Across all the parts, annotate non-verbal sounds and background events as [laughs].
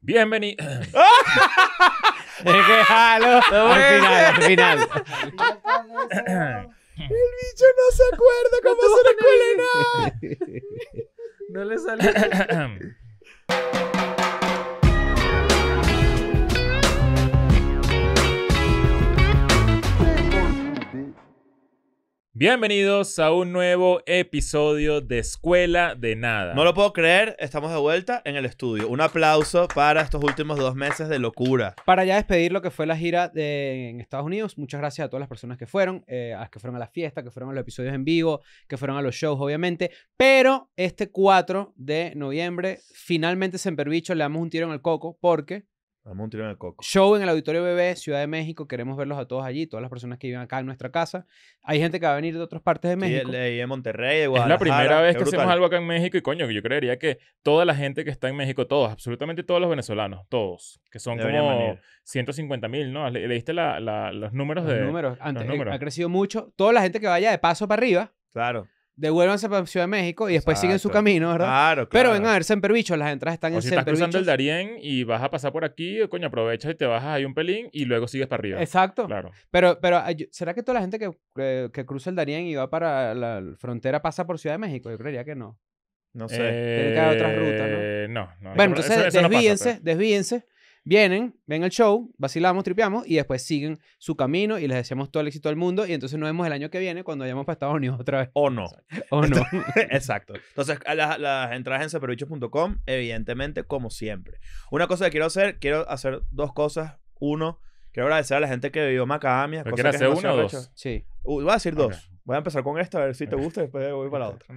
Bienvenido. [laughs] [laughs] es que jalo. [laughs] Al final, al final. El bicho no se acuerda cómo se recuerda, No le sale. Bienvenidos a un nuevo episodio de Escuela de Nada. No lo puedo creer, estamos de vuelta en el estudio. Un aplauso para estos últimos dos meses de locura. Para ya despedir lo que fue la gira de, en Estados Unidos, muchas gracias a todas las personas que fueron, eh, a las que fueron a la fiesta, que fueron a los episodios en vivo, que fueron a los shows, obviamente. Pero este 4 de noviembre, finalmente Semperbicho le damos un tiro en el coco porque Vamos a un tirón de coco. Show en el Auditorio BB, Ciudad de México. Queremos verlos a todos allí, todas las personas que viven acá en nuestra casa. Hay gente que va a venir de otras partes de México. Sí, de Monterrey, de Guadalajara. Es la primera vez que hacemos algo acá en México y coño, yo creería que toda la gente que está en México, todos, absolutamente todos los venezolanos, todos, que son como 150 mil, ¿no? leíste los números de... Números. Antes, los eh, números. Ha crecido mucho. Toda la gente que vaya de paso para arriba. Claro devuélvanse para Ciudad de México y después siguen su camino, ¿verdad? Claro, claro. Pero vengan a ver Semper las entradas están o en si estás cruzando el Darién y vas a pasar por aquí, coño, aprovechas y te bajas ahí un pelín y luego sigues para arriba. Exacto. Claro. Pero, pero ¿será que toda la gente que, cruza el Darién y va para la frontera pasa por Ciudad de México? Yo creería que no. No sé. Tiene que haber otras rutas, ¿no? Eh, no, no. Bueno, entonces desvíense, pues. desvíense Vienen, ven el show, vacilamos, tripeamos y después siguen su camino y les deseamos todo el éxito al mundo y entonces nos vemos el año que viene cuando vayamos para Estados Unidos otra vez. O no. O no. [laughs] Exacto. Entonces, las, entradas en superbichos.com evidentemente, como siempre. Una cosa que quiero hacer, quiero hacer dos cosas. Uno, quiero agradecer a la gente que vivió Macadamia. ¿Pero hacer uno dos? Sí. Uh, voy a decir dos. Voy a empezar con esta, a ver si te gusta y después voy para la otra.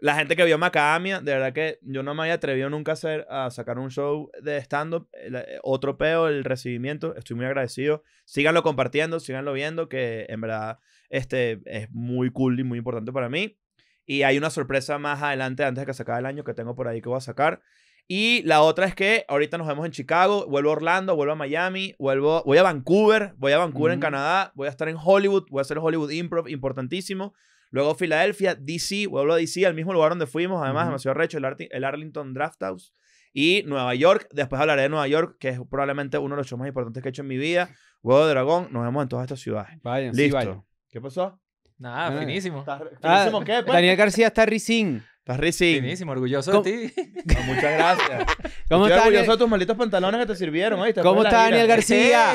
La gente que vio Macadamia, de verdad que yo no me había atrevido nunca a, hacer, a sacar un show de stand-up. Eh, otro peo, el recibimiento. Estoy muy agradecido. Síganlo compartiendo, síganlo viendo, que en verdad este, es muy cool y muy importante para mí. Y hay una sorpresa más adelante, antes de que se acabe el año, que tengo por ahí que voy a sacar. Y la otra es que ahorita nos vemos en Chicago, vuelvo a Orlando, vuelvo a Miami, vuelvo, voy a Vancouver, voy a Vancouver en Canadá, voy a estar en Hollywood, voy a hacer Hollywood Improv, importantísimo. Luego Filadelfia, DC, vuelvo a DC, al mismo lugar donde fuimos, además, demasiado recho, el, Arlington Draft House. Y Nueva York, después hablaré de Nueva York, que es probablemente uno de los shows más importantes que he hecho en mi vida. Huevo de Dragón, nos vemos en todas estas ciudades. Vayan, ¿Qué pasó? Nada, finísimo. Ah, pues, Daniel García está risín. Estás Racing. Buenísimo, orgulloso de ti. [laughs] muchas gracias. ¿Cómo Estoy orgulloso de tus malditos pantalones que te sirvieron. Ahí, ¿Cómo está Daniel García?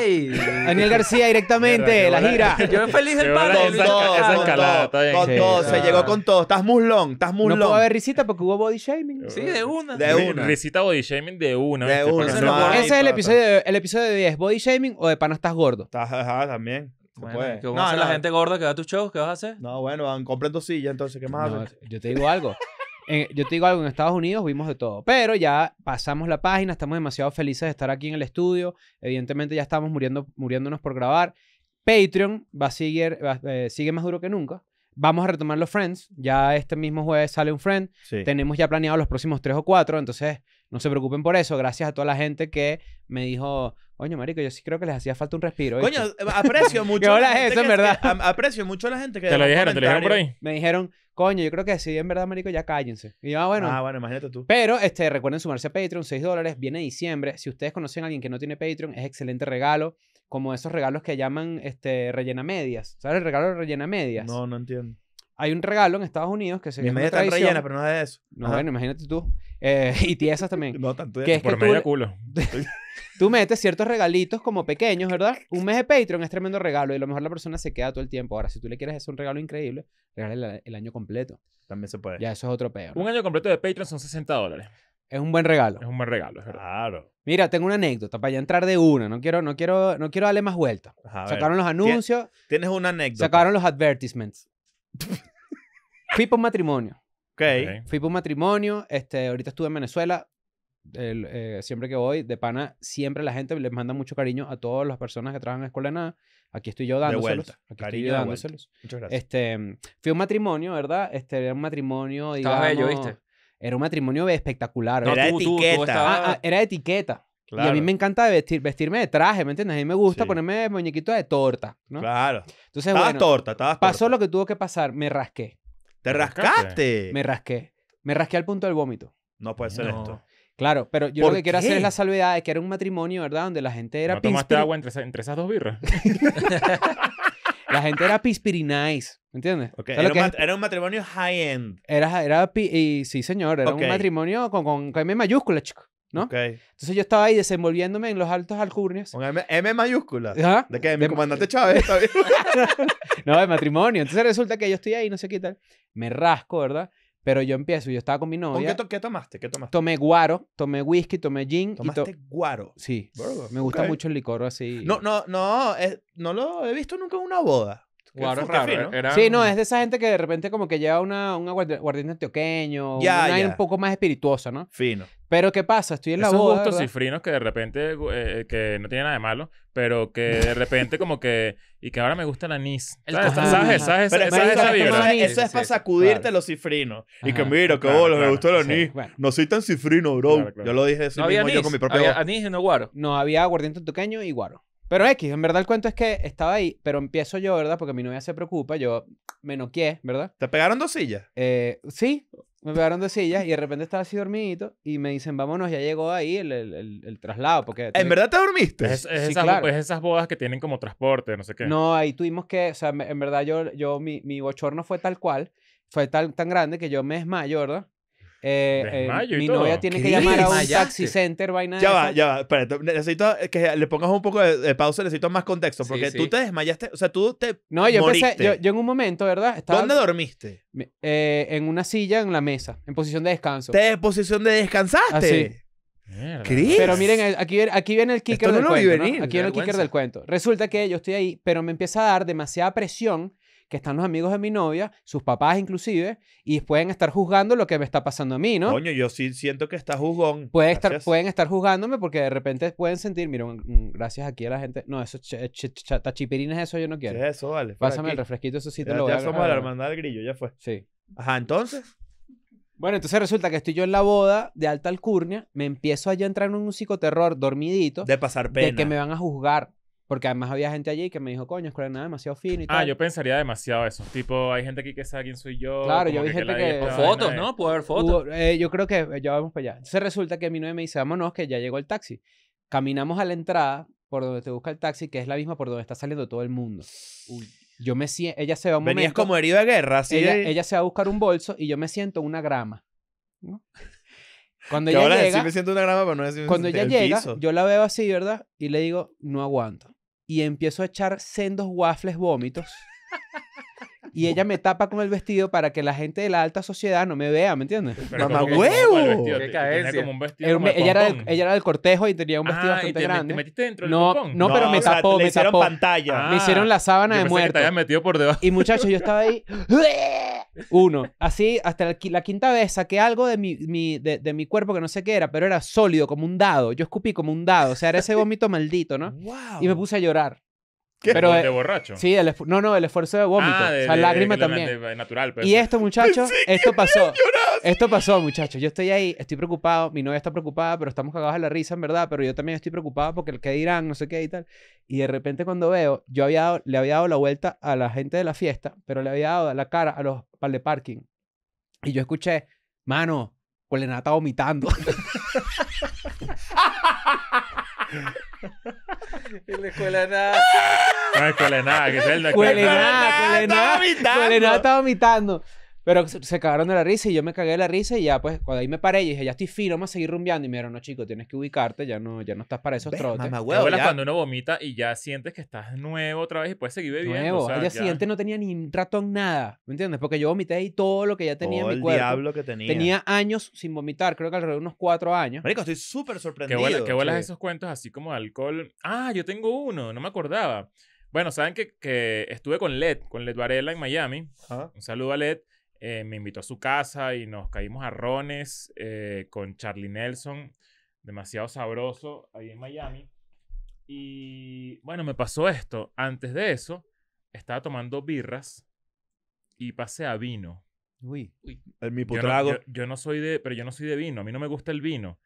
Daniel García directamente, la gira. [laughs] Yo feliz del padre. Con todo, con todo. Se llegó ah. con todo. Estás muslón, estás muslón. No puedo haber risita porque hubo body shaming. Sí, de una. De una. Risita body shaming de una. De una. ese es el episodio, el episodio de 10. ¿Body shaming o de pana estás gordo? Estás, ajá, también. Bueno, no, la gente gorda que va a tus shows? ¿Qué vas a hacer? No, bueno, van, compren dos sillas entonces, ¿qué más Yo te digo algo yo te digo algo, en Estados Unidos vimos de todo, pero ya pasamos la página, estamos demasiado felices de estar aquí en el estudio, evidentemente ya estamos muriendo, muriéndonos por grabar. Patreon va a seguir, eh, sigue más duro que nunca. Vamos a retomar los Friends. Ya este mismo jueves sale un Friend. Tenemos ya planeados los próximos tres o cuatro. Entonces, no se preocupen por eso. Gracias a toda la gente que me dijo, coño, marico, yo sí creo que les hacía falta un respiro. Coño, aprecio mucho. verdad? aprecio mucho la gente que... dijeron, te dijeron por ahí. Me dijeron, coño, yo creo que sí, en verdad, marico, ya cállense. Y ah, bueno. Ah, bueno, imagínate tú. Pero este, recuerden sumarse a Patreon, 6 dólares, viene diciembre. Si ustedes conocen a alguien que no tiene Patreon, es excelente regalo. Como esos regalos que llaman este, rellena medias. ¿Sabes el regalo de rellena medias? No, no entiendo hay un regalo en Estados Unidos que se llama medias pero no de eso. No, bueno, imagínate tú. Eh, [laughs] y tiesas también. No, tanto que es Por medio tú, culo. [laughs] tú metes ciertos regalitos como pequeños, ¿verdad? Un mes de Patreon es tremendo regalo y a lo mejor la persona se queda todo el tiempo. Ahora, si tú le quieres hacer un regalo increíble, regálale el, año completo. También se puede. Ya, eso es otro peor. Un año completo de Patreon son 60 dólares. Es un buen regalo. Es un buen regalo, Claro. Mira, tengo una anécdota para ya entrar de una. No quiero, no quiero, no quiero darle más vueltas. Sacaron los anuncios. Tienes una anécdota. Sacaron los advertisements. Fui por matrimonio. Okay. ok. Fui por matrimonio. Este, ahorita estuve en Venezuela. El, eh, siempre que voy, de pana, siempre la gente les manda mucho cariño a todas las personas que trabajan en Escuela de Nada. Aquí estoy yo dándoselos. De aquí cariño estoy yo dándoselos. Muchas gracias. Este, fui a un matrimonio, ¿verdad? Este, era un matrimonio, Estaba bello, ¿viste? Era un matrimonio espectacular. Ah, ah, era, etiqueta. era etiqueta. Y a mí me encanta vestir, vestirme de traje, ¿me entiendes? A mí me gusta ponerme muñequito de torta, ¿no? Claro. Entonces, estabas torta, estabas Pasó lo que tuvo que pasar, me rasqué. ¿Te rascaste? Me rasqué. Me rasqué al punto del vómito. No puede ser esto. Claro, pero yo lo que quiero hacer es la salvedad de que era un matrimonio, ¿verdad? Donde la gente era... ¿No tomaste agua entre, entre esas dos birras? [laughs] La gente era pispirinais, ¿me entiendes? Era, un matrimonio high-end. Era, era y, sí, señor, era un matrimonio con, con, M mayúscula, chico. ¿no? Entonces yo estaba ahí desenvolviéndome en los altos alcurnios. Con M, mayúscula. ¿De qué? Mi comandante Chávez. [laughs] no, de matrimonio. Entonces resulta que yo estoy ahí, no sé qué tal. Me rasco, ¿verdad? Pero yo empiezo, yo estaba con mi novia. qué, tomaste? ¿Qué tomaste? Tomé guaro, tomé whisky, tomé gin. ¿Tomaste guaro? Sí. Me gusta mucho el licor así. No, no, no, no lo he visto nunca en una boda. Guaro raro. ¿no? ¿eh? sí, no, es de esa gente que de repente como que lleva una, una guardián antioqueño, ya, una ya. un poco más espirituosa, ¿no? Fino. Pero ¿qué pasa? Estoy en la Esos gustos cifrinos que de repente, eh, eh, que no tienen nada de malo, pero que de repente como que, y que ahora me gusta el anís. ¿Sabes? ¿Sabes? ¿Sabes? Esa, vibra? Eso es para sacudirte los cifrinos. y que mira, que bolos, me gustó el anís. No soy tan cifrino, bro. Yo lo dije eso mismo yo con mi propio... había anís y no guaro. No, había aguardiente antioqueño y guaro. Pero X, en verdad el cuento es que estaba ahí, pero empiezo yo, ¿verdad? Porque mi novia se preocupa, yo me noqué, ¿verdad? ¿Te pegaron dos sillas? Eh, sí, me pegaron dos sillas y de repente estaba así dormidito y me dicen, vámonos, ya llegó ahí el, traslado. Porque ¿En verdad te dormiste? Es, esas, bodas que tienen como transporte, no sé qué. No, ahí tuvimos que, o sea, en verdad yo, yo mi, bochorno fue tal cual, fue tal, tan grande que yo me desmayo, ¿verdad? Eh, eh, mi novia tiene que llamar a un taxi center, vaina. Ya va, ya va. necesito que le pongas un poco de, pausa, necesito más contexto. Porque tú te desmayaste, o sea, tú te. No, yo empecé. Yo, en un momento, ¿verdad? ¿Dónde dormiste? Eh, en una silla en la mesa, en posición de descanso. ¿Te en posición de descansaste? sí. Pero miren, aquí, viene el kicker del cuento. Aquí viene el kicker del cuento. Resulta que yo estoy ahí, pero me empieza a dar demasiada presión que están los amigos de mi novia, sus papás inclusive, y pueden estar juzgando lo que me está pasando a mí, ¿no? Coño, yo sí siento que está juzgón. Pueden estar, pueden estar juzgándome porque de repente pueden sentir, mira, gracias aquí a la gente. No, eso, es eso yo no quiero. es eso, vale. Pásame el refresquito, eso sí te lo voy a Ya somos la hermandad del grillo, ya fue. Sí. Ajá, entonces. Bueno, entonces resulta que estoy yo en la boda de alta alcurnia, me empiezo allá a entrar en un psicoterror dormidito. De pasar pena. De que me van a juzgar. Porque además había gente allí que me dijo, coño, es que la nada demasiado fino y ah, tal. Ah, yo pensaría demasiado eso. Tipo, hay gente aquí que sabe quién soy yo. Claro, yo vi gente que. fotos, ¿no? Puedo ver fotos. Eh, yo creo que eh, ya vamos para allá. Entonces resulta que mi novia me dice, vámonos, que ya llegó el taxi. Caminamos a la entrada por donde te busca el taxi, que es la misma por donde está saliendo todo el mundo. Uy. Yo me siento. Ella se va a un Venías como herido de guerra, Ella, se va a buscar un bolso y yo me siento una grama. [laughs] Cuando ella llega. Sí me siento una grama, pero no es Cuando ella llega, yo la veo así, ¿verdad? Y le digo, no aguanto y empiezo a echar sendos waffles vómitos. [laughs] y ella me tapa con el vestido para que la gente de la alta sociedad no me vea, ¿me entiendes? ¡Mamá huevo! ella, era del, cortejo y tenía un ah, vestido bastante grande. te metiste dentro del No, no, pero me tapó, me hicieron pantalla. me ah. hicieron la sábana de muerte. metido por debajo. Y muchachos, yo estaba ahí. [laughs] Uno. Así, hasta la, la quinta vez saqué algo de mi, de, mi cuerpo que no sé qué era, pero era sólido, como un dado. Yo escupí como un dado. O sea, era ese vómito maldito, ¿no? [laughs] Y me puse a llorar. ¿Qué? Pero, de borracho. Sí, el no, no, el esfuerzo de vómito. Ah, lágrima también. Pues. Y este [laughs] esto, muchachos, [laughs] esto pasó. Esto pasó, muchachos. Yo estoy ahí, estoy preocupado. Mi novia está preocupada, pero estamos cagados de la risa, en verdad. Pero yo también estoy preocupado porque el que dirán, no sé qué y tal. Y de repente, cuando veo, yo había le había dado la vuelta a la gente de la fiesta, pero le había dado la cara a los pal de parking. Y yo escuché, mano, está vomitando. [laughs] En [laughs] la escuela nada. No, ah, escuela nada, que es el de escuela nada. nada, estaba vomitando. Pero se, cagaron de la risa y yo me cagué de la risa y ya pues cuando ahí me paré y dije, ya estoy fino, vamos a seguir rumbeando. Y me dijeron, no chico, tienes que ubicarte, ya no, ya no estás para esos Ve, trotes. Mamá, huevo, ya. cuando uno vomita y ya sientes que estás nuevo otra vez y puedes seguir bebiendo. Nuevo. O Al día siguiente no tenía ni ratón nada, ¿me entiendes? Porque yo vomité ahí todo lo que ya tenía en mi cuerpo. el diablo que tenía. Tenía años sin vomitar, creo que alrededor de unos cuatro años. Marico, estoy súper sorprendido. Qué huele qué esos cuentos así como alcohol. Ah, yo tengo uno, no me acordaba. Bueno, saben que, que estuve con Led, con Led Varela en Miami. Un saludo a Led. Eh, me invitó a su casa y nos caímos a rones eh, con Charlie Nelson, demasiado sabroso, ahí en Miami. Y bueno, me pasó esto. Antes de eso, estaba tomando birras y pasé a vino. Uy, Uy. el mi Yo, no, no, soy de, pero yo no soy de vino, a mí no me gusta el vino.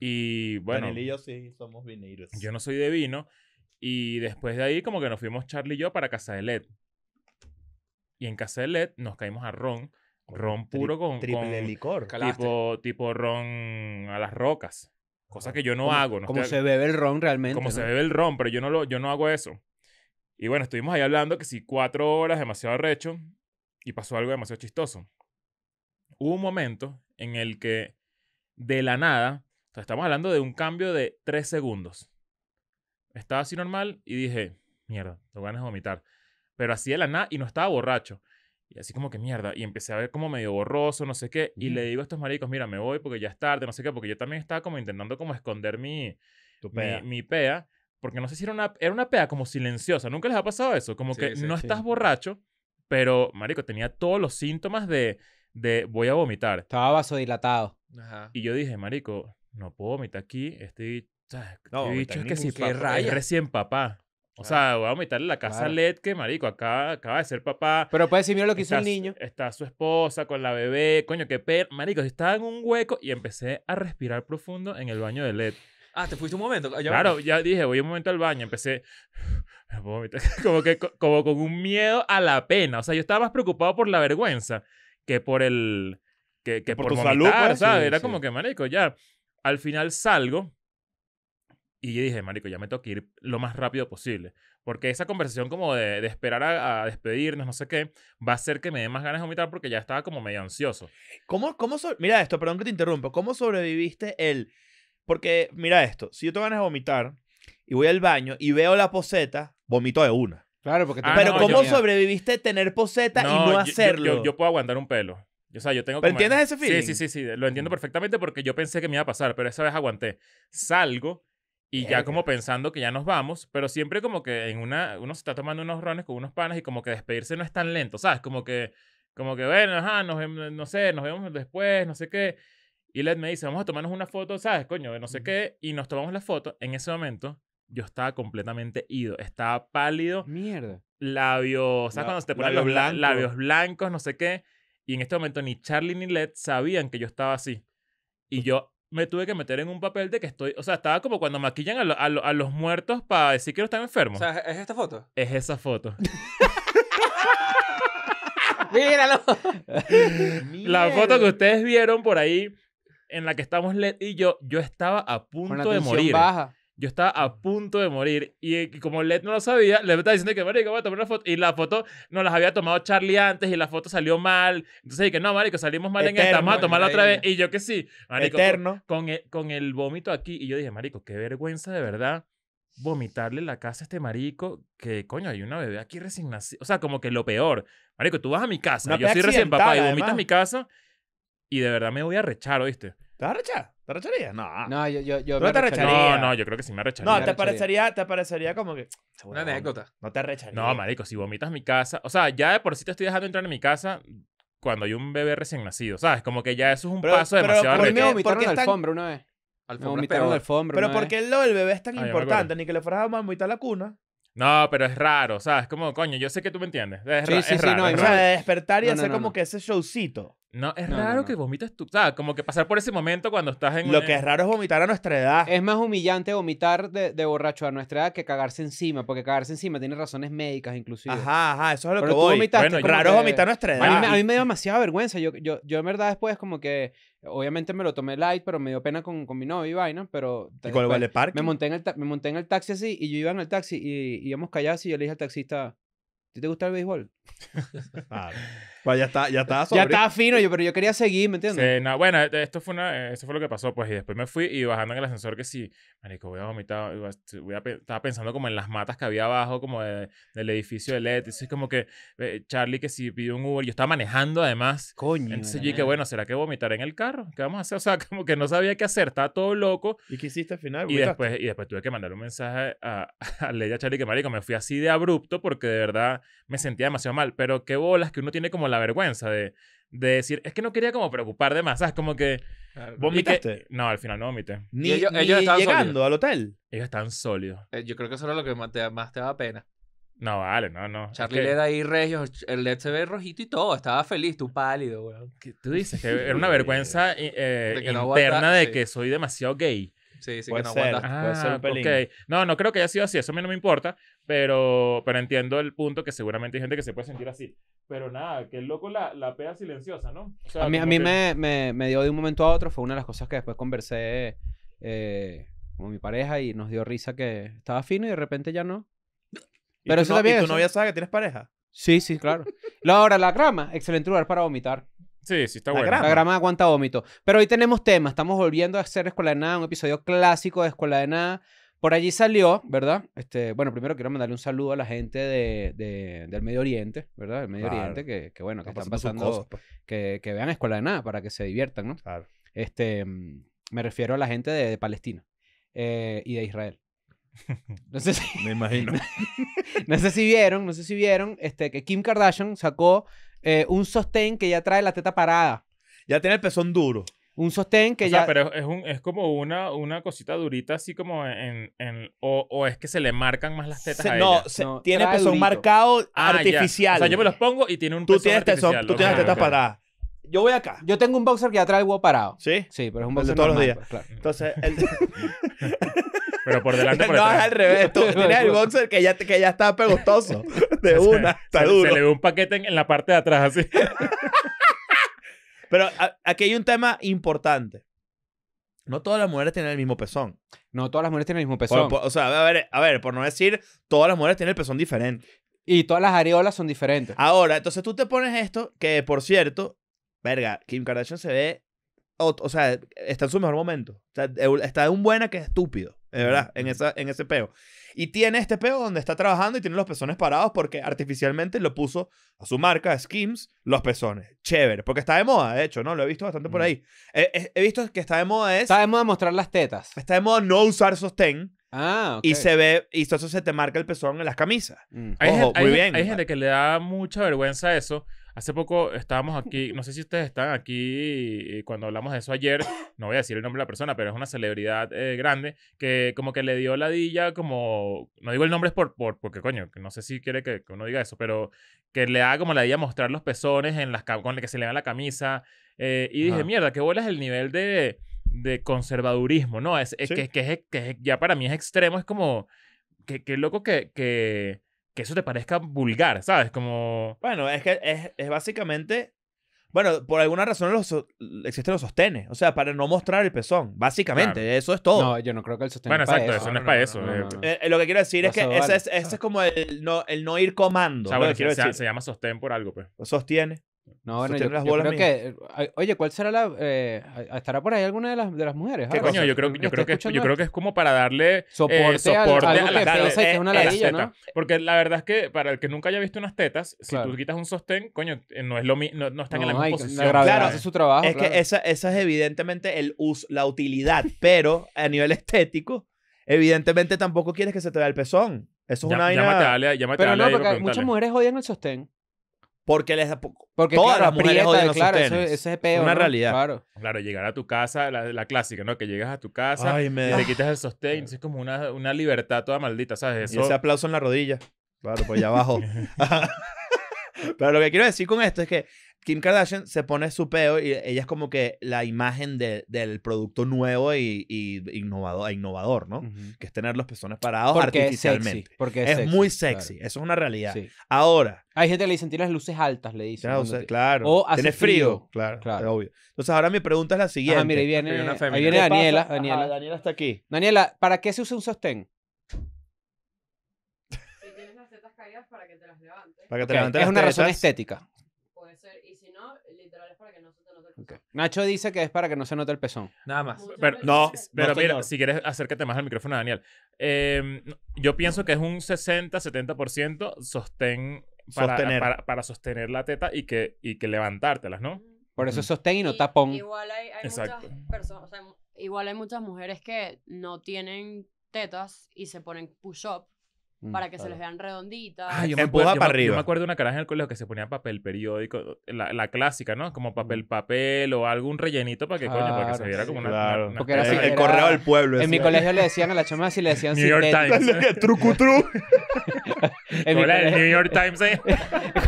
Y bueno. Daniel y yo sí somos vineros. Yo no soy de vino. Y después de ahí, como que nos fuimos Charlie y yo para Casa de Led. Y en led nos caímos a ron. Ron puro con... Triple licor. Tipo, tipo ron a las rocas. Cosa que yo no hago. No como se bebe el ron realmente. Como se bebe el ron, pero yo no, lo, yo no hago eso. Y bueno, estuvimos ahí hablando que si cuatro horas, demasiado arrecho y pasó algo demasiado chistoso. Hubo un momento en el que de la nada, estamos hablando de un cambio de tres segundos. Estaba así normal y dije, mierda, lo ganas a vomitar pero así el la y no estaba borracho. Y así como que mierda. Y empecé a ver como medio borroso, no sé qué. Y le digo a estos maricos, mira, me voy porque ya es tarde, no sé qué. Porque yo también estaba como intentando como esconder mi, pea. Mi, pea. Porque no sé si era una, era una pea como silenciosa. ¿Nunca les ha pasado eso? Como que no estás borracho, pero, marico, tenía todos los síntomas de, de voy a vomitar. Estaba vasodilatado. Ajá. Y yo dije, marico, no puedo vomitar aquí. Estoy... No, este es que si papá, recién papá. O sea, voy a vomitarle la casa LED que, marico, acá acaba de ser papá. Pero puedes decir, mira lo que hizo el niño. Está su esposa con la bebé, coño, qué per... Marico, estaba en un hueco y empecé a respirar profundo en el baño de LED. Ah, te fuiste un momento. claro, ya dije, voy un momento al baño. Empecé [sighs] [laughs] como que como con un miedo a la pena. O sea, yo estaba más preocupado por la vergüenza que por el... Que, que por, tu salud, pues, ¿sabes? Era como que, marico, ya. Al final salgo y yo dije, marico, ya me tengo que ir lo más rápido posible. Porque esa conversación como de, de esperar a, despedirnos, no sé qué, va a hacer que me dé más ganas de vomitar porque ya estaba como medio ansioso. ¿Cómo, cómo mira esto, perdón que te interrumpo. ¿Cómo sobreviviste el...? Porque, mira esto, si yo tengo ganas de vomitar y voy al baño y veo la poseta, vomito de una. Claro, porque... Ah, pero ¿cómo sobreviviste tener poseta y no hacerlo? Yo, puedo aguantar un pelo. O sea, yo tengo como... ¿Entiendes ese feeling? sí, sí, sí, lo entiendo mm. perfectamente porque yo pensé que me iba a pasar, pero esa vez aguanté. Salgo y ya como pensando que ya nos vamos, pero siempre como que en una, uno se está tomando unos rones con unos panas y como que despedirse no es tan lento, ¿sabes? Como que, como que bueno, ajá, nos, no sé, nos vemos después, no sé qué. Y Led me dice, vamos a tomarnos una foto, ¿sabes? Coño, no sé qué. Y nos tomamos la foto. En ese momento, yo estaba completamente ido. Estaba pálido. Mierda. Labios, ¿sabes? cuando se te ponen los labios blancos, no sé qué. Y en este momento ni Charlie ni Led sabían que yo estaba así. Y yo me tuve que meter en un papel de que estoy, o sea, estaba como cuando maquillan a, los muertos para decir que no están enfermos. O sea, ¿es esta foto? Es esa foto. [laughs] Míralo. La foto que ustedes vieron por ahí, en la que estamos Led y yo, yo estaba a punto de morir. baja. Yo estaba a punto de morir y, como Led no lo sabía, le estaba diciendo que, marico, voy a tomar una foto. Y la foto no las había tomado Charlie antes y la foto salió mal. Entonces dije, no, marico, salimos mal en esta, vamos a tomarla otra vez. Y yo que sí, marico, Eterno. Con, el, vómito aquí. Y yo dije, marico, qué vergüenza de verdad vomitarle la casa a este marico que, coño, hay una bebé aquí resignación, O sea, como que lo peor. Marico, tú vas a mi casa, yo soy recién papá y vomitas mi casa y de verdad me voy a rechar, ¿oíste? ¿Te vas a rechar? ¿Te arrecharías? No. No, yo, yo, yo no No, no, yo creo que sí me arrecharía. No, te parecería, te parecería como que. Una anécdota. No te arrecharía. No, marico, si vomitas mi casa. O sea, ya de por sí te estoy dejando entrar en mi casa cuando hay un bebé recién nacido, ¿sabes? Como que ya eso es un paso pero, demasiado arrecho. Pero me vomitaron la alfombra una vez. Alfombra me vomitaron alfombra Pero por qué el lo del bebé es tan ah, importante, ni que le fueras a vomitar la cuna. No, pero es raro, o sea, es Como, coño, yo sé que tú me entiendes. Es, sí, sí, sí, raro. No, o sea, de despertar y hacer como que ese showcito. No, es raro que vomites tú. O sea, como que pasar por ese momento cuando estás en. Lo que es raro es vomitar a nuestra edad. Es más humillante vomitar de, de, borracho a nuestra edad que cagarse encima, porque cagarse encima tiene razones médicas, inclusive. Ajá, ajá, eso es lo que voy. Bueno, raro vomitar a nuestra edad. A mí, me da demasiada vergüenza. Yo, yo, yo, en verdad, después, como que Obviamente me lo tomé light, pero me dio pena con, con mi novio y vaina, pero... Me monté, en el me monté en el taxi así y yo iba en el taxi y, íbamos callados y yo le dije al taxista, ¿te gusta el béisbol? [laughs] Pues ya está, ya estaba Ya estaba fino, yo, pero yo quería seguir, ¿me entiendes? Sí, bueno, eh, esto fue una, eh, eso fue lo que pasó, pues. Y después me fui y bajando en el ascensor que sí, marico, voy a vomitar. Voy a, estaba pensando como en las matas que había abajo, como del edificio de LED. Entonces, es como que eh, Charlie que si sí, pidió un Uber. Yo estaba manejando, además. Coño. Entonces yo dije, bueno, ¿será que vomitar en el carro? ¿Qué vamos a hacer? [laughs] O sea, como que no sabía qué hacer. Estaba todo loco. ¿Y qué hiciste al final? Y después, y después tuve que mandar un mensaje a, [laughs] a Leia Charlie que, marico, me fui así de abrupto porque de verdad me sentía demasiado mal. Pero qué bolas que uno tiene como la la vergüenza de, decir, es que no quería como preocupar de más, ¿sabes? Como que... ¿Vomitaste? No, al final no vomité. Ni, ellos, llegando al hotel. Ellos están sólidos. Eh, yo creo que eso era lo que más te, daba pena. No, vale, no, no. Charlie le da ahí regios, el LED se ve rojito y todo, estaba feliz, tú pálido, ¿Qué Tú dices que [laughs] era una vergüenza eh, de eh, interna de que soy demasiado gay. Sí, sí, puede que no ser, aguanta. Ah, no, no creo que haya sido así, eso a mí no me importa, pero, pero entiendo el punto que seguramente hay gente que se puede sentir así. Pero nada, que loco la, la pea silenciosa, ¿no? a mí, a mí me, me, dio de un momento a otro, fue una de las cosas que después conversé eh, con mi pareja y nos dio risa que estaba fino y de repente ya no. Pero eso también. tu novia sabe que tienes pareja? Sí, sí, claro. Ahora, la grama, excelente lugar para vomitar. Sí, sí, está bueno. La grama aguanta vómito. Pero hoy tenemos tema. Estamos volviendo a hacer Escuela de Nada, un episodio clásico de Escuela de Nada. Por allí salió, ¿verdad? Este, bueno, primero quiero mandarle un saludo a la gente del Medio Oriente, ¿verdad? Del Medio Oriente, que, bueno, que están pasando, pues. que, que, vean Escuela de Nada para que se diviertan, ¿no? Claro. Este, mm, me refiero a la gente de, Palestina eh, y de Israel. [laughs] No sé si... me imagino. [laughs] no sé si vieron, no sé si vieron, este, que Kim Kardashian sacó eh, un sostén que ya trae la teta parada. Ya tiene el pezón duro un sostén que o ya... pero es, un, es como una, una cosita durita así como en... en o, es que se le marcan más las tetas a no, Se, no, tiene pezón pues, marcado ah, artificial. O sea, yo me los pongo y tiene un tú tienes artificial. tú tienes tetas paradas. Yo voy acá. Yo tengo un boxer que atrás el huevo parado. ¿Sí? Sí, pero es un boxer de todos los días. Pues, Entonces, el... [laughs] pero por delante [laughs] por No, es al revés. Tú [laughs] tienes el boxer que ya, que ya está pegostoso. De una. está duro. se, le ve un paquete en, en la parte de atrás así. Pero aquí hay un tema importante. No todas las mujeres tienen el mismo pezón. No todas las mujeres tienen el mismo pezón. o sea, a ver, a ver, por no decir, todas las mujeres tienen el pezón diferente. Y todas las areolas son diferentes. Ahora, entonces tú te pones esto, que por cierto, verga, Kim Kardashian se ve, o, sea, está en su mejor momento. está de un buena que es estúpido, de verdad, en, esa, en ese peo. Y tiene este peo donde está trabajando y tiene los pezones parados porque artificialmente lo puso a su marca, Skims, los pezones. Chévere, porque está de moda, de hecho, ¿no? Lo he visto bastante por mm. ahí. He, visto que está de moda es... Está de moda mostrar las tetas. está de moda no usar sostén Ah, ok. y se ve, y eso se te marca el pezón en las camisas. Mm. Ojo, muy bien. Hay gente que le da mucha vergüenza eso. Hace poco estábamos aquí, no sé si ustedes están aquí eh, cuando hablamos de eso ayer, no voy a decir el nombre de la persona, pero es una celebridad eh, grande que como que le dio la dilla, como, no digo el nombre es por, por, porque coño, no sé si quiere que, uno diga eso, pero que le da como la dilla mostrar los pezones en las, con el que se le da la camisa. Eh, y dije, mierda, qué bola es el nivel de, de conservadurismo, ¿no? Es, que, que, es, que ya para mí es extremo, es como, qué loco que... que que eso te parezca vulgar, ¿sabes? Como... Bueno, es que es, es básicamente... Bueno, por alguna razón existen los sostenes, o sea, para no mostrar el pezón, básicamente, eso es todo. No, yo no creo que el sostén Bueno, exacto, eso no, es para eso. Eh, eh, eh, lo que quiero decir es que ese, es, es, como el no, el no ir comando. se, se llama sostén por algo, pues. Sostiene. No, bueno, yo, creo que. Oye, ¿cuál será la. Eh, ¿Estará por ahí alguna de las, de las mujeres? ¿Qué coño? Yo creo, yo, creo que, yo creo que es como para darle eh, soporte, a, la, que es, Porque la verdad es que para el que nunca haya visto unas tetas, si tú quitas un sostén, coño, eh, no, es lo no, están en la misma posición. claro, hace su trabajo. Es que esa, es evidentemente el uso la utilidad, pero a nivel estético, evidentemente tampoco quieres que se te vea el pezón. Eso es una vaina. pero no, porque muchas mujeres odian el sostén. Porque, les, porque todas las mujeres odian los claro, es peor, Una realidad. Claro. llegar a tu casa, la, clásica, ¿no? Que llegas a tu casa, y te quitas el sostén. Es como una, libertad toda maldita, ¿sabes? Y ese aplauso en la rodilla. Claro, pues allá abajo. [laughs] Pero lo que quiero decir con esto es que Kim Kardashian se pone su peo y ella es como que la imagen de, del producto nuevo y, y innovador, innovador, ¿no? Que es tener los pezones parados artificialmente. Es, porque es, muy sexy, eso es una realidad. Ahora. Hay gente que le dicen, tiene las luces altas, le dicen. Claro, o, claro. frío, Claro, claro. obvio. Entonces ahora mi pregunta es la siguiente. Ah, mira, ahí viene, ahí viene Daniela. Daniela. Daniela está aquí. Daniela, ¿para qué se usa un sostén? [laughs] Si tienes las tetas caídas para que te las levantes. Para que te levantes Es una razón estética. Nacho dice que es para que no se note el pezón. Nada más. Pero, no, pero mira, si quieres acércate más al micrófono, Daniel. Em, yo pienso que es un 60-70% sostén para, sostener. Para, sostener la teta y que, y que levantártelas, ¿no? Por eso sostén y no tapón. igual hay, muchas igual hay muchas mujeres que no tienen tetas y se ponen push-up Mm, para que se les vean redonditas. Ah, yo me para arriba. yo me acuerdo de una caraja en el colegio que se ponía papel periódico, la, la clásica, ¿no? Como papel, papel o algún rellenito para que, coño, para que se viera como una... Claro. era, el, correo del pueblo. En mi colegio le decían a la chama si le decían... New York Times. [laughs] [laughs] en el New York Times. ¿eh?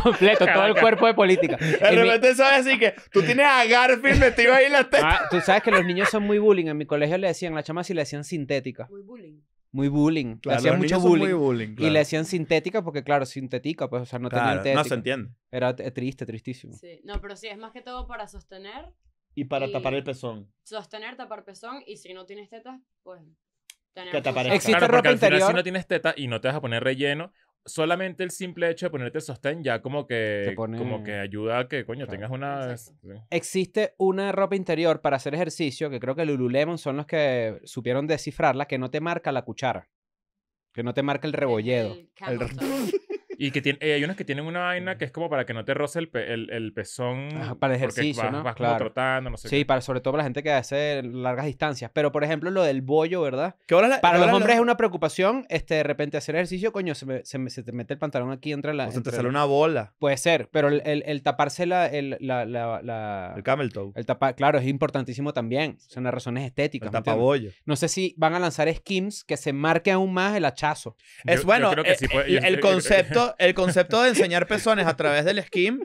[laughs] completo, todo el cuerpo de política. De repente sabes así que tú tienes a Garfield metido ahí en la testa. Ah, tú sabes que los niños son muy bullying. En mi colegio le decían, a la chama si le decían sintética. Muy bullying muy bullying. hacía mucho bullying. Y le hacían sintética porque, claro, sintética, pues, o sea, no claro, tetas No se entiende. Era triste, tristísimo. Sí, no, pero sí, es más que todo para sostener. Y para tapar el pezón. Sostener, tapar pezón, y si no tienes tetas, pues... Tener que tapar el Existe ropa interior. si no tienes tetas y no te vas a poner relleno, solamente el simple hecho de ponerte sostén ya como que, como que ayuda a que, coño, tengas una... Existe una ropa interior para hacer ejercicio, que creo que Lululemon son los que supieron descifrarla, que no te marca la cuchara, que no te marca el rebolledo. Y que tiene, eh, hay unas que tienen una vaina que es como para que no te roce el, el, pezón. para ejercicio, vas, Vas como trotando, Sí, para, sobre todo para la gente que hace largas distancias. Pero, por ejemplo, lo del bollo, ¿verdad? para los hombres es una preocupación, este, de repente hacer ejercicio, coño, se, me, se, te mete el pantalón aquí entre la... O se te sale una bola. Puede ser, pero el, el taparse la, la, la, El camel toe. El tapar claro, es importantísimo también. Son las razones estéticas. El tapabollo. No sé si van a lanzar skins que se marque aún más el hachazo. Es bueno, que sí, el concepto el concepto de enseñar pezones a través del skin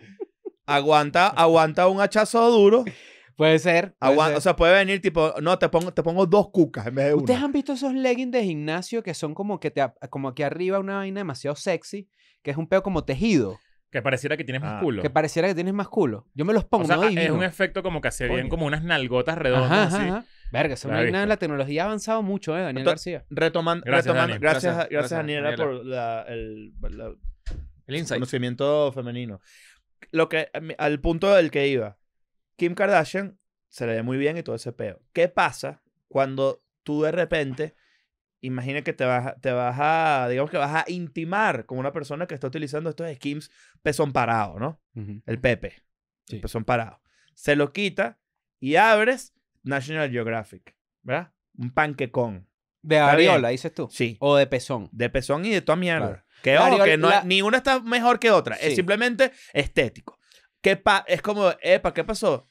aguanta, aguanta un hachazo duro. Puede ser. aguanta, O sea, puede venir tipo, no, te pongo, te pongo dos cucas en vez de una. ¿Ustedes han visto esos leggings de gimnasio que son como que te, como aquí arriba una vaina demasiado sexy, que es un pedo como tejido? Que pareciera que tienes más ah. culo. Que pareciera que tienes más culo. Yo me los pongo. es un efecto como que se ven como unas nalgotas redondas. así. Verga, la, tecnología ha avanzado mucho, ¿eh? Daniel García? Retomando. Gracias, Daniel. Gracias, Daniela, por la, el, la, el Conocimiento femenino. Lo que, al punto del que iba. Kim Kardashian se le ve muy bien y todo ese peo. ¿Qué pasa cuando tú de repente, imagina que te vas, te vas a, digamos que vas a intimar con una persona que está utilizando estos skins pezón parado, ¿no? El Pepe. pezón parado. Se lo quita y abres National Geographic, ¿verdad? Un panquecón. De ariola, dices tú. Sí. O de pezón. De pezón y de toda mierda. Que ojo, que no, una ninguna está mejor que otra. Es simplemente estético. Que es como, epa, ¿qué pasó?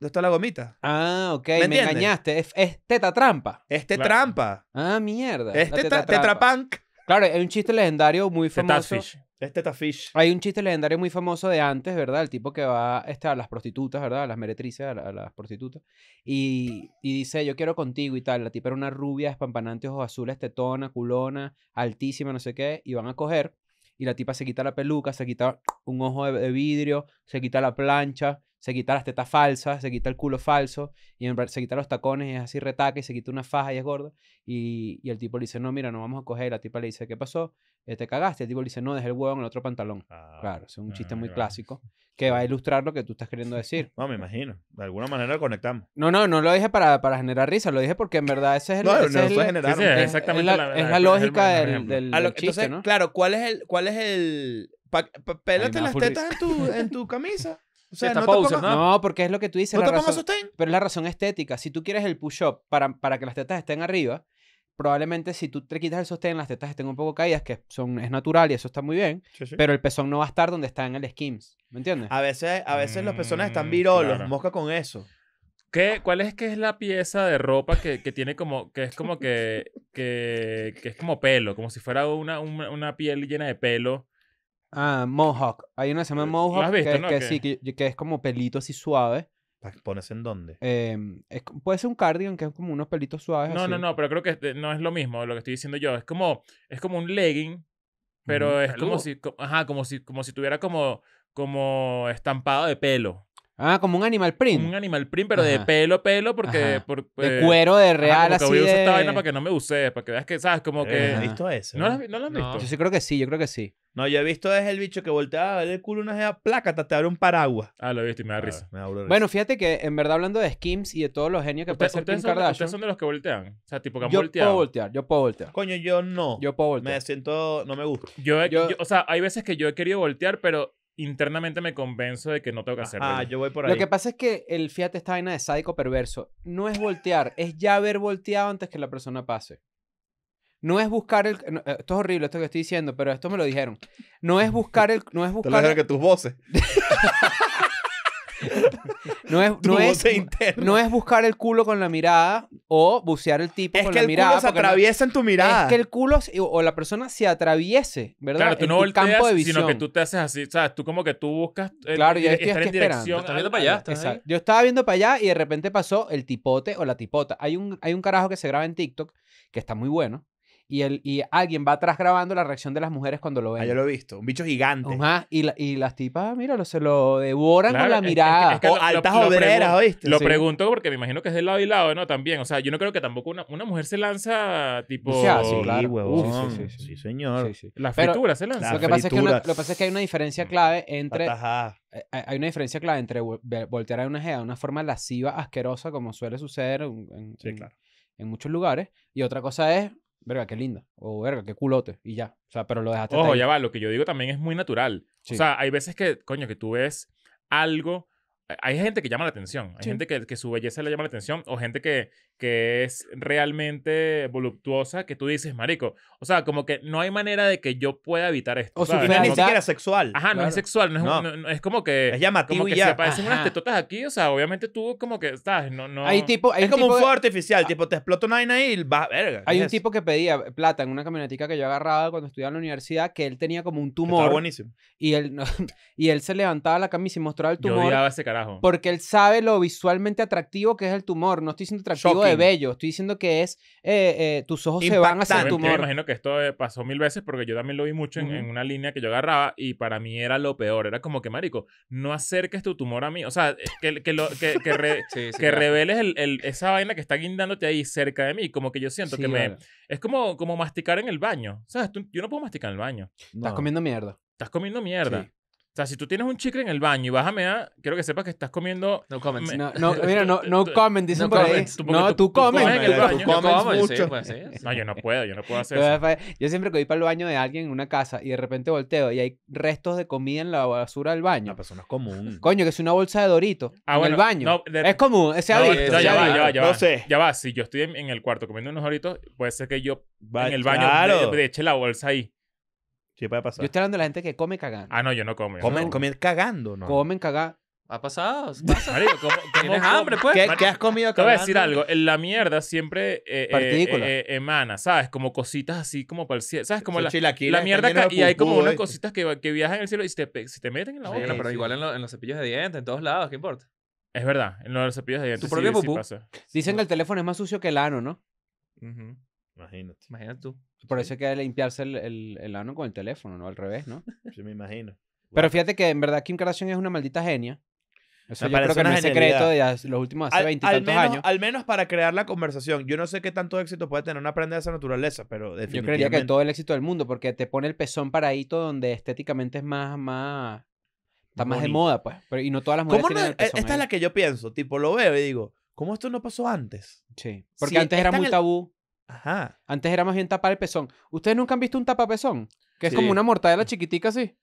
¿Dónde está la gomita? Ah, ok. Me, engañaste. Es, es, teta trampa. Este trampa. Ah, mierda. Es teta punk Claro, hay un chiste legendario muy famoso. Este Es Hay un chiste legendario muy famoso de antes, ¿verdad? El tipo que va este, a las prostitutas, ¿verdad? A las meretrices, a, las prostitutas. Y, dice, yo quiero contigo y tal. La tipa era una rubia, espampanante, ojos azules, tetona, culona, altísima, no sé qué. Y van a coger. Y la tipa se quita la peluca, se quita un ojo de vidrio, se quita la plancha, se quita las tetas falsas, se quita el culo falso, y se quita los tacones, y es así retaque, y se quita una faja y es gordo. Y, y el tipo le dice, no, mira, no vamos a coger. La tipa le dice, ¿qué pasó? Eh, te cagaste. El tipo le dice, no, dejé el huevo en el otro pantalón. Ah, claro, es un ah, chiste muy clásico que va a ilustrar lo que tú estás queriendo decir. [laughs] No, me imagino. De alguna manera lo conectamos. No, no, no lo dije para, para generar risa, lo dije porque en verdad ese es el... No, es exactamente la, lógica del, chiste, ¿no? Claro, ¿cuál es el... Cuál es el pélate las tetas en tu, en tu camisa no, porque es lo que tú dices. Pero es la razón estética. Si tú quieres el push-up para, para que las tetas estén arriba, probablemente si tú te quitas el sostén, las tetas estén un poco caídas, que son, es natural y eso está muy bien, pero el pezón no va a estar donde está en el skims. ¿Me entiendes? A veces, a veces los pezones están mm, virolos, mosca con eso. ¿Qué, ¿Cuál es que es la pieza de ropa que, tiene como, que es como que, que, es como pelo, como si fuera una, una piel llena de pelo? Ah, Mohawk. Hay una que se llama eh, Mohawk. que, que es como pelitos y suave. ¿Pones en dónde? Em, puede ser un cardigan que es como unos pelitos suaves. No, no, no, pero creo que no es lo mismo lo que estoy diciendo yo. Es como, es como un legging, pero es como si, ajá, como si, como si tuviera como, como estampado de pelo. Ah, como un animal print. Un animal print, pero de pelo, pelo, porque... Por, de pues, cuero, de real, así voy a usar de... vaina para que no me uses, para que veas que, ¿sabes? Como eh, que... ¿Has visto eso? ¿No, lo han has visto? Yo sí creo que sí, yo creo que sí. No, yo he visto es el bicho que voltea a ver el culo una placa, te abre un paraguas. Ah, lo he visto y me da ah, risa. Me da risa. Bueno, fíjate que en verdad hablando de Skims y de todos los genios que puede ser Kim Kardashian. Ustedes son de los que voltean. O sea, tipo que han yo volteado. Yo puedo voltear, yo puedo voltear. Coño, yo no. Yo puedo voltear. Me siento, no me gusta. yo, o sea, hay veces que yo he querido voltear, pero internamente me convenzo de que no tengo que hacerlo. yo voy por Lo que pasa es que el Fiat esta vaina de sádico perverso no es voltear, es ya haber volteado antes que la persona pase. No es buscar el eh, esto es horrible esto que estoy diciendo, pero esto me lo dijeron. No es buscar el no es buscar Te lo el, que tus voces. [laughs] No es, no, es, buscar el culo con la mirada o bucear el tipo con la mirada. Es que el culo se atraviesa en tu mirada. Es que el culo o la persona se atraviese, ¿verdad? Claro, en no campo de visión. sino que tú te haces así, ¿sabes? Tú como que tú buscas claro, yo viendo para allá. Yo estaba viendo para allá y de repente pasó el tipote o la tipota. Hay un, hay un carajo que se graba en TikTok que está muy bueno, y, el, y alguien va atrás grabando la reacción de las mujeres cuando lo ah, ven. yo lo he visto. Un bicho gigante. y, y las tipas, mira, se lo devoran con la mirada. altas obreras, Lo pregunto porque me imagino que es del lado y lado, ¿no? También. O sea, yo no creo que tampoco una, mujer se lanza tipo. sí, ah, sí, señor. La se lanza. Lo que, pasa es que hay una diferencia clave entre. Eh, hay una diferencia clave entre voltear a una de una forma lasciva, asquerosa, como suele suceder en, en muchos lugares. Y otra cosa es verga, qué linda, o verga, qué culote, y ya. O sea, pero lo dejaste. Ojo, ya va, lo que yo digo también es muy natural. O sea, hay veces que, coño, que tú ves algo. Eh, hay gente que llama la atención, hay gente que, que, su belleza le llama la atención, o gente que, que es realmente voluptuosa, que tú dices, marico, o sea, como que no hay manera de que yo pueda evitar esto. O sea, no ni siquiera sexual. Ajá, no es sexual, no es, como que... Es llamativo como que y ya. se aparecen unas tetotas aquí, o sea, obviamente tú como que, estás No, no... Hay tipo, es como un fuego artificial, tipo, te exploto una vaina y vas, verga. Hay un tipo que pedía plata en una camionetica que yo agarraba cuando estudiaba en la universidad, que él tenía como un tumor. Estaba buenísimo. Y él, [laughs] y él se levantaba la camisa y mostraba el tumor. Yo odiaba ese carajo. Porque él sabe lo visualmente atractivo que es el tumor. No estoy siendo atractivo bello, estoy diciendo que es eh, eh, tus ojos se van hacia hacer tumor me imagino que esto eh, pasó mil veces porque yo también lo vi mucho en, una línea que yo agarraba y para mí era lo peor. Era como que, marico, no acerques tu tumor a mí. O sea, que, que, que, [laughs] reveles el, esa vaina que está guindándote ahí cerca de mí. Como que yo siento que me... Es como, como masticar en el baño. yo no puedo masticar en el baño. Estás comiendo mierda. Estás comiendo mierda sea, si tú tienes un chicle en el baño y vas a mear, quiero que sepas que estás comiendo... No comen, [laughs] No, mira, no, no comen, dicen por ahí. no, tú, comes. en el baño. mucho. No, yo no puedo, yo no puedo hacer eso. Yo siempre que voy para el baño de alguien en una casa y de repente volteo y hay restos de comida en la basura del baño. No, pero eso no es común. Coño, que es una bolsa de dorito ah, en el baño. Es común, ese no, ya, va, ya va, ya va. sé. Ya va, si yo estoy en, el cuarto comiendo unos doritos, puede ser que yo en el baño eche la bolsa ahí pasar. Yo estoy hablando de la gente que come cagando. Ah, no, yo no como. Comen, cagando, ¿no? Comen cagando. Ha pasado. [laughs] tienes hambre, pues? ¿Qué, has comido? Te voy a decir algo. La mierda siempre eh, eh, eh, eh, emana, ¿sabes? Como cositas así, como para el cielo. ¿Sabes? Como la, la mierda. y hay como unas cositas que, que viajan en el cielo y se te, meten en la boca. pero igual en, los cepillos de dientes, en todos lados, ¿qué importa? Es verdad, en los cepillos de dientes. Tu propio sí, Dicen que el teléfono es más sucio que el ano, no Ajá Imagínate. Imagínate tú. Por eso hay que limpiarse el, el, ano con el teléfono, ¿no? Al revés, ¿no? [laughs] Sí, me imagino. Pero fíjate que en verdad Kim Kardashian es una maldita genia. Eso yo creo que no es secreto de los últimos hace 20 años. Al menos para crear la conversación. Yo no sé qué tanto éxito puede tener una prenda de esa naturaleza, pero definitivamente... Yo creería que todo el éxito del mundo, porque te pone el pezón paradito donde estéticamente es más, más... Está más de moda, pues. y no todas las mujeres e, Esta es la que yo pienso. Tipo, lo veo y digo, ¿cómo esto no pasó antes? Sí. Porque antes era muy tabú. Ajá. Antes era más bien tapar el pezón. ¿Ustedes nunca han visto un tapapezón? Que es como una mortadela chiquitica así.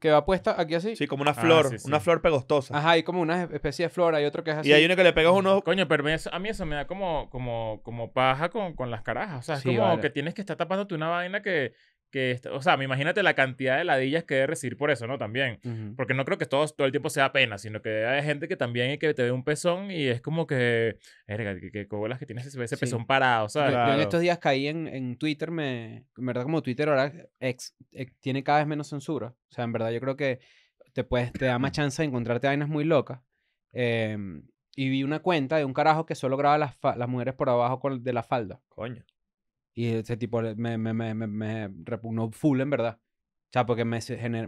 Que va puesta aquí así. Sí, como una ah, flor, una flor pegostosa. Ajá, hay como una especie de flor, hay otro que es así. Y hay uno que le pegas uno Coño, pero a mí eso me da como, como, como paja con, con las carajas. O sea, es como que tienes que estar tapándote una vaina que, o sea, me imagínate la cantidad de ladillas que debe recibir por eso, ¿no? También. Porque no creo que todo, todo el tiempo sea pena, sino que hay gente que también que te ve un pezón y es como que, erga, que, que cobolas que tienes ese, pezón parado, Yo, en estos días caí en, Twitter, me, en verdad como Twitter ahora tiene cada vez menos censura. O sea, en verdad yo creo que te, puedes, te da más chance de encontrarte vainas muy locas. Em, y vi una cuenta de un carajo que solo graba las, mujeres por abajo con, de la falda. Coño. Y ese tipo me, me, me, me repugnó full, en verdad. O sea, porque me,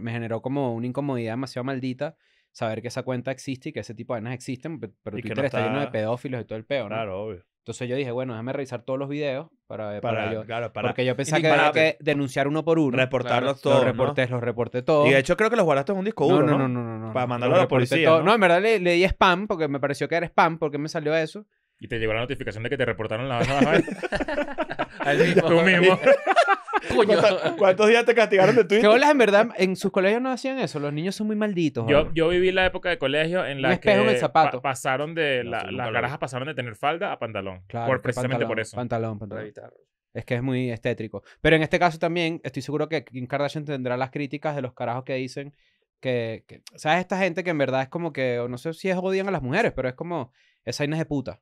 me generó como una incomodidad demasiado maldita saber que esa cuenta existe y que ese tipo de vainas existen, pero Twitter está... lleno de pedófilos y todo el peo, ¿no? Claro, obvio. Entonces yo dije, bueno, déjame revisar todos los videos para, para, Porque yo pensaba que había que denunciar uno por uno. Reportarlos todos. Los reporté, los reporté todos. Y de hecho creo que los guardaste en un disco no, no, no, no, no, Para mandarlo a la policía. ¿no? en verdad le, le, di spam porque me pareció que era spam porque me salió eso. Y te llegó la notificación de que te reportaron la [laughs] Al mismo. Tú mismo. [laughs] ¿Cuántos, días te castigaron de Twitter? qué en verdad, en sus colegios no hacían eso. Los niños son muy malditos. Yo, yo viví la época de colegio en la que pasaron de las garajas pasaron de tener falda a pantalón. Claro, precisamente por eso. Pantalón, pantalón. Es que es muy estétrico. Pero en este caso también estoy seguro que Kim Kardashian tendrá las críticas de los carajos que dicen que, que- ¿sabes? Esta gente que en verdad es como que, no sé si es odian a las mujeres, pero es como, esa ines de puta.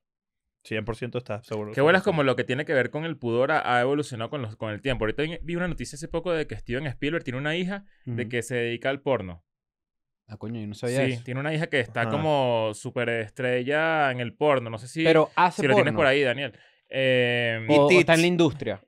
100% está, seguro. Qué es como lo que tiene que ver con el pudor ha, evolucionado con, el tiempo. Ahorita vi una noticia hace poco de que Steven Spielberg tiene una hija de que se dedica al porno. Ah, coño, yo no sabía sí, tiene una hija que está como superestrella en el porno. No sé si, lo tienes por ahí, Daniel. Eh, está en la industria.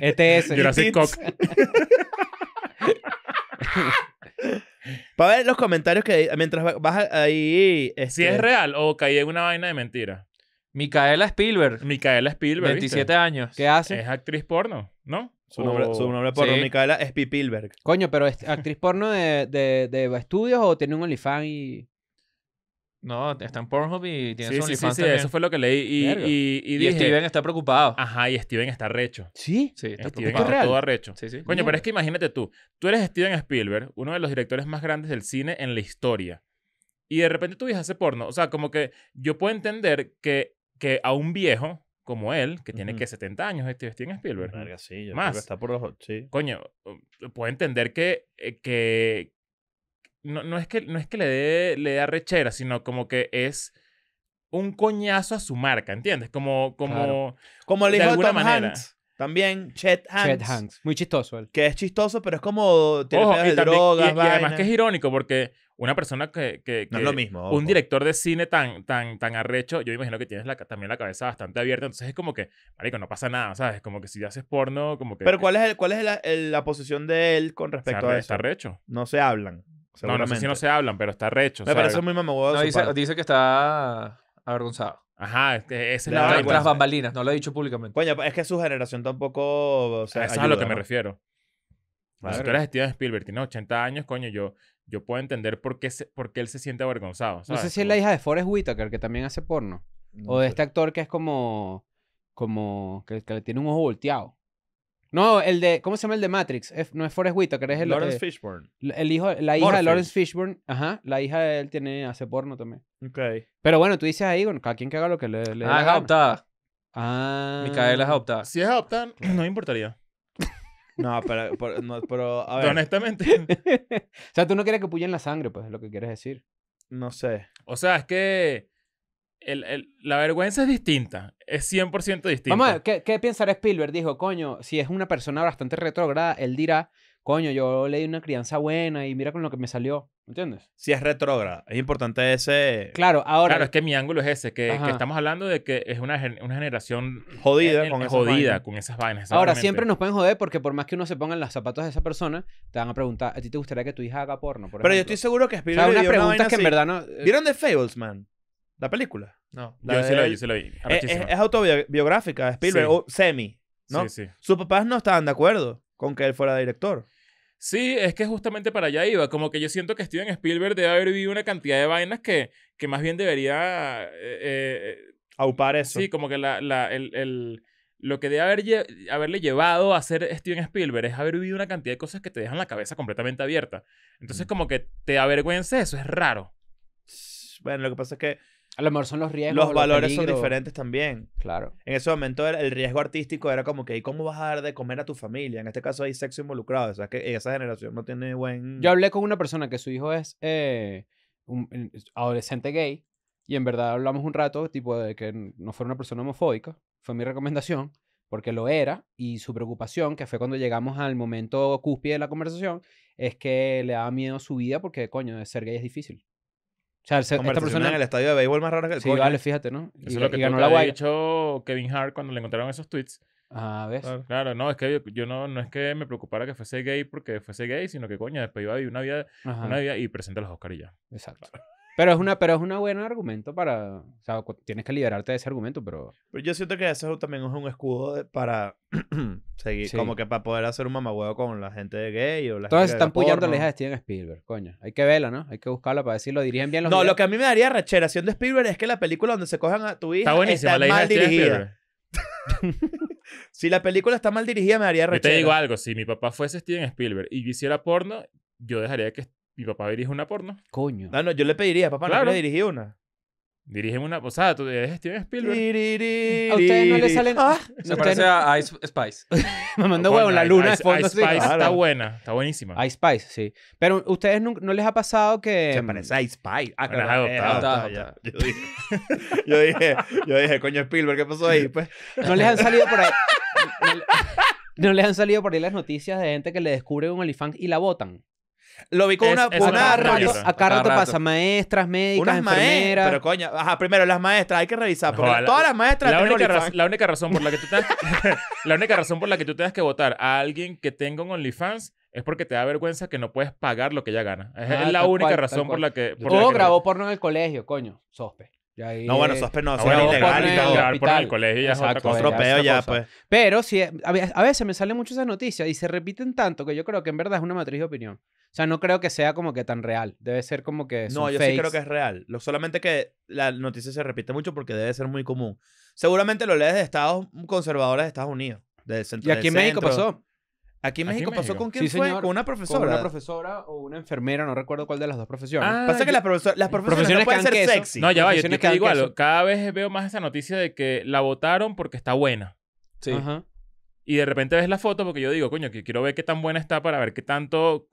ETS. [laughs] E Jurassic Cock. [laughs] Para ver los comentarios que mientras vas ahí. Si este es real o caí en una vaina de mentira. Micaela Spielberg. Micaela Spielberg. 27 años. ¿Qué hace? Es actriz porno, ¿no? Su nombre, porno, Micaela Spielberg. Coño, pero es actriz porno de, de estudios o tiene un OnlyFans y. No, está en Pornhub y tiene sí, su sí, sí, eso fue lo que leí. Y, dije, Steven está preocupado. Ajá, y Steven está recho. Sí, sí está todo recho. Sí, sí. Coño, pero es que imagínate tú. Tú eres Steven Spielberg, uno de los directores más grandes del cine en la historia. Y de repente tú viejas hace porno. O sea, como que yo puedo entender que, que a un viejo como él, que tiene que 70 años, este Steven Spielberg. Verga, sí, yo Más. está por los... Sí. Coño, puedo entender que, eh, no, no, es que, no es que le dé le rechera, sino como que es un coñazo a su marca, ¿entiendes? Como, como, como el de, Tom manera. Hanks, también, Chet Hanks. Chet Hanks, muy chistoso él. Que es chistoso, pero es como... Tiene ojo, y y, además que es irónico porque una persona que... que, no es lo mismo. Un director de cine tan, tan, tan arrecho, yo imagino que tienes la, también la cabeza bastante abierta, entonces es como que, marico, no pasa nada, ¿sabes? Como que si haces porno, como que... Pero ¿cuál es, el, cuál es la, la posición de él con respecto a eso? Está arrecho. No se hablan. No, no si no se hablan, pero está recho. Me parece muy mamoguado No, dice, que está avergonzado. Ajá, este, esa es el... Las pues. bambalinas, no lo he dicho públicamente. Coño, es que su generación tampoco. eso es a lo que me refiero. Si tú eres Steven Spielberg, tiene 80 años, coño, yo, yo puedo entender por qué, por él se siente avergonzado. No sé si es la hija de Forrest Whitaker, que también hace porno. o de este actor que es como. como que, le tiene un ojo volteado. No, el de. ¿Cómo se llama el de Matrix? no es Forrest Whitaker, es el. Lawrence eh, Fishburne. El hijo, la hija de Lawrence Fishburne. Ajá. La hija de él tiene, hace porno también. Ok. Pero bueno, tú dices ahí, con cada quien que haga lo que le. le ah, es adoptada. Ah. Micaela es adoptada. Si es adoptada, no me importaría. [laughs] No, pero, pero, a ver. Honestamente. [laughs] o sea, tú no quieres que en la sangre, pues, es lo que quieres decir. No sé. O sea, es que el, la vergüenza es distinta. Es 100% distinta. Vamos a ver, ¿qué, ¿qué, pensará Spielberg? Dijo, coño, si es una persona bastante retrógrada, él dirá, coño, yo le di una crianza buena y mira con lo que me salió. ¿Entiendes? Si es retrógrada. Es importante ese... Claro, ahora... Claro, es que mi ángulo es ese, que, que estamos hablando de que es una, una generación... Jodida con esas Jodida con esas vainas. Ahora, siempre nos pueden joder porque por más que uno se ponga en los zapatos de esa persona, te van a preguntar, ¿a ti te gustaría que tu hija haga porno? Pero yo estoy seguro que Spielberg... O una pregunta que en verdad no... Eh, ¿Vieron de Fables, man? La película. No. yo, yo Es, autobiográfica, Spielberg, o semi. ¿no? Sus papás no estaban de acuerdo con que él fuera director. Sí, es que justamente para allá iba. Como que yo siento que Steven Spielberg debe haber vivido una cantidad de vainas que, más bien debería. Eh, eh, Aupar eh, eso. Sí, como que la, el, lo que debe haber haberle llevado a ser Steven Spielberg es haber vivido una cantidad de cosas que te dejan la cabeza completamente abierta. Entonces, mm. como que te avergüences, eso es raro. Bueno, lo que pasa es que a lo mejor son los riesgos. Los, valores son diferentes también. Claro. En ese momento el, riesgo artístico era como que, ¿y cómo vas a dar de comer a tu familia? En este caso hay sexo involucrado. O sea, que esa generación no tiene buen... Yo hablé con una persona que su hijo es eh, un, adolescente gay y en verdad hablamos un rato, tipo, de que no fuera una persona homofóbica. Fue mi recomendación porque lo era y su preocupación, que fue cuando llegamos al momento cúspide de la conversación, es que le daba miedo su vida porque, coño, ser gay es difícil. O sea, esta persona en el estadio de béisbol más raro que el Sí, vale, fíjate, ¿no? Eso y, es lo que y ganó la dicho Kevin Hart cuando le encontraron esos tweets. Ah, ¿ves? Claro, no, es que yo, no, no es que me preocupara que fuese gay porque fuese gay, sino que coño, después iba a vivir una vida, una vida y presenta los Oscar y ya. Exacto. Pero es, una, pero es un buen argumento para. O sea, tienes que liberarte de ese argumento, pero. Pues yo siento que eso también es un escudo para [clears throat] seguir, como que para poder hacer un mamagüeo con la gente de gay o la Todas están puyando la hija de Steven Spielberg, coño. Hay que verla, ¿no? Hay que buscarla para decirlo. Dirigen bien los. No, lo que a mí me daría recheración de Spielberg es que la película donde se cojan a tu hija está, está la hija mal dirigida. [laughs] si la película está mal dirigida, me daría rechera. te digo algo: si mi papá fuese Steven Spielberg y yo hiciera porno, yo dejaría que mi papá dirige una porno. Coño. No, ah, no, yo le pediría, papá, no le dirigí una. Dirigen una. O sea, tú eres Steven Spielberg. a ustedes no les salen. Ah, se parece a Ice Spice. [laughs] Me ah, mandó huevo la luna Ice Spice está buena, está buenísima. Ice Spice, sí. Pero ustedes no, les ha pasado que. Se mm? parece a Ice Spice. Ah, claro. Adoptado, yo, dije, [laughs] yo, dije, yo dije, coño Spielberg, ¿qué pasó ahí? Pues. No les han salido por ahí. [laughs] No, les han salido por ahí las noticias de gente que le descubre un elefante y la botan. Lo vi con una, es a, rato, pasa maestras, médicas, enfermeras. Pero coño, ajá, primero las maestras hay que revisar todas las maestras la única, razón, la por la que tú [laughs] la única razón por la que tú tengas que votar a alguien que tenga un OnlyFans es porque te da vergüenza que no puedes pagar lo que ella gana. Es, ah, la única razón por la que por O grabó porno en el colegio, coño, sospe no, bueno, eso y Por ya, pues. Pero si, eh, a veces me sale mucho esas noticia y se repiten tanto que yo creo que en verdad es una matriz de opinión. O sea, no creo que sea como que tan real. Debe ser como que. no, yo sí creo que es real. Lo, solamente que la noticia se repite mucho porque debe ser muy común. Seguramente lo lees de estados conservadores de Estados Unidos. y aquí en México pasó. Aquí en México, pasó con quién fue? con una profesora. una profesora o una enfermera, no recuerdo cuál de las dos profesiones. Ah, Pasa que las, profesiones, pueden ser sexy. No, ya va, yo te digo igual. Cada vez veo más esa noticia de que la votaron porque está buena. Sí. Ajá. Y de repente ves la foto porque yo digo, coño, que quiero ver qué tan buena está para ver qué tanto,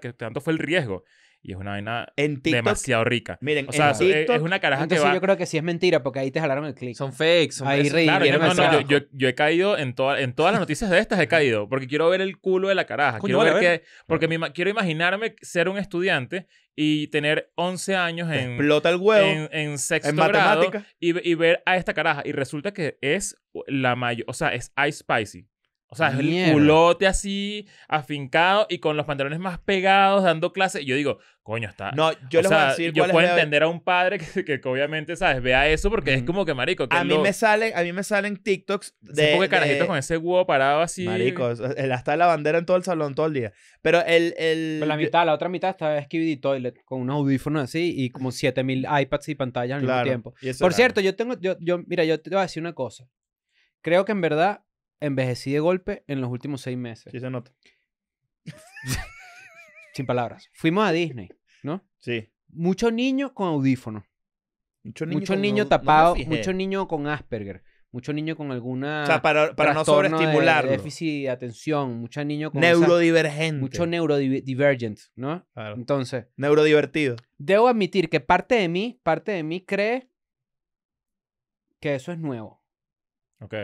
qué tanto fue el riesgo. Y es una vaina demasiado rica. Miren, o sea, es una caraja que va... yo creo que sí es mentira porque ahí te jalaron el clic. Son fakes. Son ahí claro, yo, he caído en, toda, en todas las noticias de estas he caído porque quiero ver el culo de la caraja. quiero ver, que... Porque quiero imaginarme ser un estudiante y tener 11 años en... Explota el huevo. En, sexto Y, y ver a esta caraja. Y resulta que es la mayor... O sea, es Ice Spicy. O sea, es el culote así, afincado y con los pantalones más pegados, dando clases. Yo digo, coño, está. No, yo voy a decir. Yo puedo entender a un padre que, que, obviamente, ¿sabes? Vea eso porque es como que marico. a, mí me salen, a mí me salen TikToks de. Un con ese huevo parado así. Marico, está la bandera en todo el salón todo el día. Pero el. el... la mitad, la otra mitad está Skibidi Toilet con unos audífonos así y como 7000 iPads y pantallas al mismo tiempo. Por cierto, yo tengo. Yo, yo, mira, yo te voy a decir una cosa. Creo que en verdad envejecí de golpe en los últimos seis meses. Sí se nota. [laughs] Sin palabras. Fuimos a Disney, ¿no? Sí. Muchos niños con audífono Muchos niños mucho niño niños tapado, mucho niño con Asperger, Muchos niños con alguna. O sea, para, para no sobreestimularlo. déficit de atención, mucho niños con. Neurodivergente. mucho neurodivergent, ¿no? Claro. Entonces. Neurodivertido. Debo admitir que parte de mí, parte de mí cree que eso es nuevo. Ok.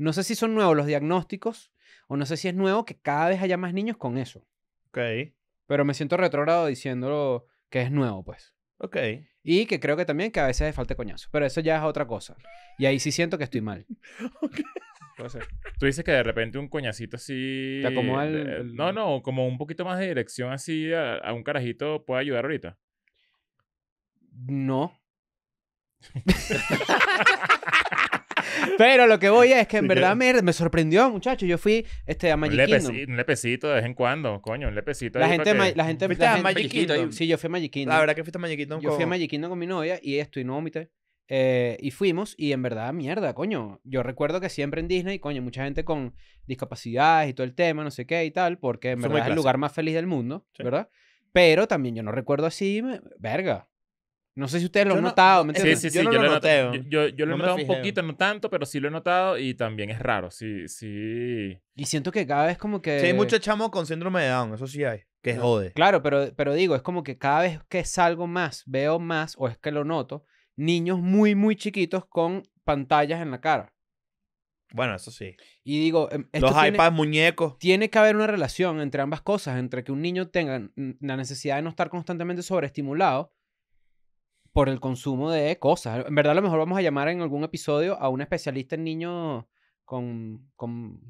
No sé si son nuevos los diagnósticos o no sé si es nuevo que cada vez haya más niños con eso. Ok. Pero me siento retrógrado diciéndolo que es nuevo, pues. Ok. Y que creo que también que a veces falta coñazo. Pero eso ya es otra cosa. Y ahí sí siento que estoy mal. [laughs] okay. tú dices que de repente un coñacito así. Te acomoda eh, el, No, no, como un poquito más de dirección así a un carajito puede ayudar ahorita. No. [laughs] Pero lo que voy es que en verdad Me, sorprendió, muchachos. Yo fui este, a Magic un Kingdom. Lepecito, un de vez en cuando, coño, un lepecito. La gente, que... la gente, ¿Fuiste la a gente... Magic Kingdom? Sí, yo fui a Magic Kingdom. La verdad que fuiste a Magic Kingdom. Yo fui a Magic Kingdom con mi novia y esto y no Eh, y fuimos y en verdad, mierda, coño. Yo recuerdo que siempre en Disney, coño, mucha gente con discapacidades y todo el tema, no sé qué y tal, porque en verdad es el lugar más feliz del mundo, ¿verdad? Pero también yo no recuerdo así, verga. No sé si ustedes lo han notado. sí, sí, yo, lo he notado. Yo, lo un poquito, no tanto, pero sí lo he notado y también es raro. Sí, sí. Y siento que cada vez como que. Sí, hay mucho chamo con síndrome de Down, eso sí hay. Que jode. Claro, pero, pero digo, es como que cada vez que salgo más, veo más, o es que lo noto, niños muy, muy chiquitos con pantallas en la cara. Bueno, eso sí. Y digo, em, los iPads, muñecos. Tiene que haber una relación entre ambas cosas, entre que un niño tenga la necesidad de no estar constantemente sobreestimulado por el consumo de cosas. En verdad, a lo mejor vamos a llamar en algún episodio a un especialista en niños con, con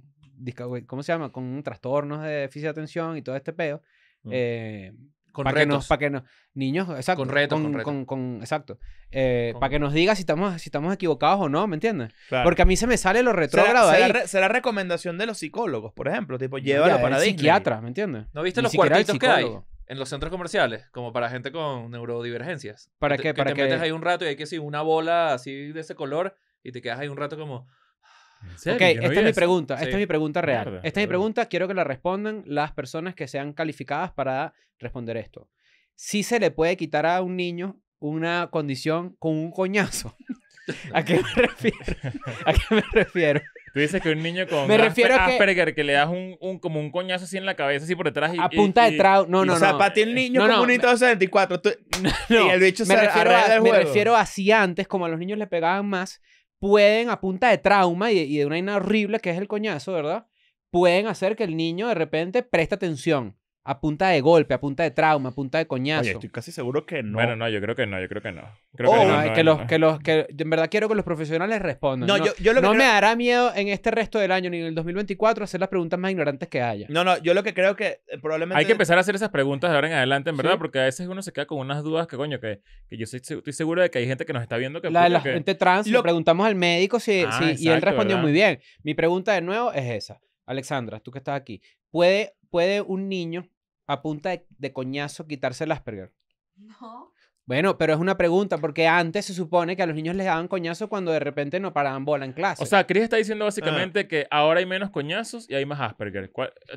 ¿cómo se llama? Con trastornos de déficit de atención y todo este pedo. Mm. Eh, con para retos. para que nos, niños, exacto. Con retos, con, retos. exacto. Eh, para que nos diga si estamos, si estamos equivocados o no, ¿me entiendes? Porque a mí se me sale lo retrógrado será, ahí. Será, recomendación de los psicólogos, por ejemplo. Tipo, la para Disney. psiquiatra, ¿me entiendes? ¿No viste los cuartitos que hay? en los centros comerciales, como para gente con neurodivergencias. ¿Para qué? Que te quedes ahí un rato y hay que si una bola así de ese color y te quedas ahí un rato como... Ok, esta es mi pregunta, esta es mi pregunta real. esta es mi pregunta, quiero que la respondan las personas que sean calificadas para responder esto. Si se le puede quitar a un niño una condición con un coñazo. [laughs] ¿A qué me refiero? ¿A qué me refiero? Tú dices que un niño con Me refiero que... Asperger que le das un, un, como un coñazo así en la cabeza, así por detrás. Y, a punta de trauma. No, no, no. O sea, el niño con como un Tú... [laughs] No, y el bicho se refiero a, Me refiero a si antes, como a los niños le pegaban más, pueden, a punta de trauma y, de una ina horrible que es el coñazo, ¿verdad? Pueden hacer que el niño de repente preste atención a punta de golpe, a punta de trauma, a punta de coñazo. Oye, estoy casi seguro que no. Bueno, no, yo creo que no, yo creo que no. Oh, que, no, los, que los que en verdad quiero que los profesionales respondan. No, yo, yo lo me hará miedo en este resto del año ni en el 2024 hacer las preguntas más ignorantes que haya. No, no, yo lo que creo que eh, probablemente Hay que empezar a hacer esas preguntas de ahora en adelante, en verdad, porque a veces uno se queda con unas dudas que coño que, que yo estoy seguro de que hay gente que nos está viendo que La de la gente trans, lo... le preguntamos al médico si, ah, y él respondió muy bien. Mi pregunta de nuevo es esa. Alexandra, tú que estás aquí, ¿puede ¿puede un niño a punta de, coñazo quitarse el Asperger? No. Bueno, pero es una pregunta, porque antes se supone que a los niños les daban coñazo cuando de repente no paraban bola en clase. O sea, Chris está diciendo ah. básicamente que ahora hay menos coñazos y hay más Asperger.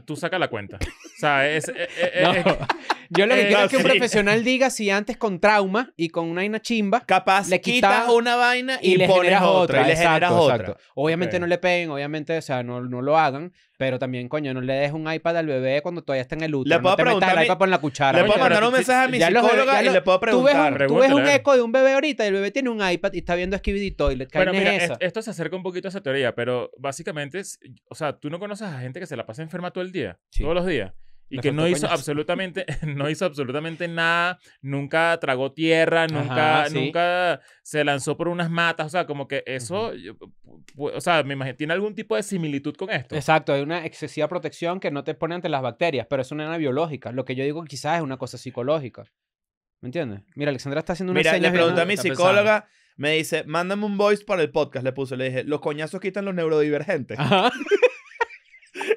Tú saca la cuenta. O sea, es... Eh, eh, [laughs] eh, [laughs] yo lo que quiero es que un profesional diga si antes con trauma y con una, vaina chimba. Capaz le quitas una vaina y, le pones otra. Y le exacto, generas exacto. otra. Obviamente no le peguen, obviamente, o sea, no, no lo hagan. Pero también, coño, no le des un iPad al bebé cuando todavía está en el útero. Le puedo preguntar mi- la cuchara. Le puedo mandar un mensaje a mi psicóloga y le puedo preguntar. tú ves un eco de un bebé ahorita y el bebé tiene un iPad y está viendo Skibidi Toilet. ¿Qué esto se acerca un poquito a esa teoría, pero básicamente, es- o sea, tú no conoces a gente que se la pasa enferma todo el día, todos los días y que no hizo absolutamente [laughs] no hizo absolutamente nada nunca tragó tierra nunca nunca se lanzó por unas matas o sea como que eso o sea me imagino tiene algún tipo de similitud con esto exacto hay una excesiva protección que no te pone ante las bacterias pero es una biológica lo que yo digo quizás es una cosa psicológica ¿me entiendes? mira Alexandra está haciendo una mira le pregunté a mi psicóloga me dice mándame un voice para el podcast le puse le dije los coñazos quitan los neurodivergentes Ajá. [laughs]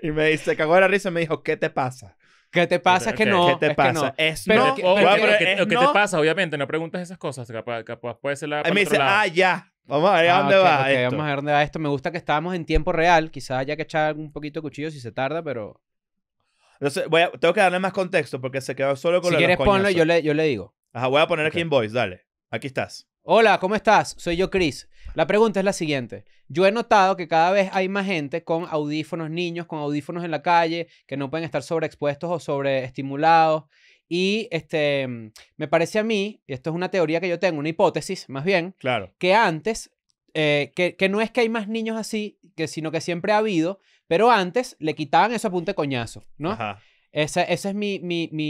Y me dice, cagó de la risa y me dijo, ¿qué te pasa? ¿Qué te pasa? que no. ¿Qué te es pasa? Que no. Es pero, no. ¿qué eh, te pasa? Obviamente, no preguntas esas cosas. Capaz, puede ser la. me dice, ah, ya. Vamos a ver a ah, dónde va. Esto. Vamos a ver dónde va esto. Me gusta que estábamos en tiempo real. Quizás haya que echar un poquito de cuchillo si se tarda, pero. Entonces, voy tengo que darle más contexto porque se quedó solo con si Si quieres ponlo, yo le, yo le digo. Ajá, voy a poner aquí en voice, dale. Aquí estás. Hola, ¿cómo estás? Soy yo, Chris. La pregunta es la siguiente. Yo he notado que cada vez hay más gente con audífonos, niños con audífonos en la calle, que no pueden estar sobreexpuestos o sobreestimulados. Y este, me parece a mí, y esto es una teoría que yo tengo, una hipótesis más bien, claro. que antes, eh, que, no es que hay más niños así, que, sino que siempre ha habido, pero antes le quitaban ese apunte coñazo, ¿no? Esa, es mi,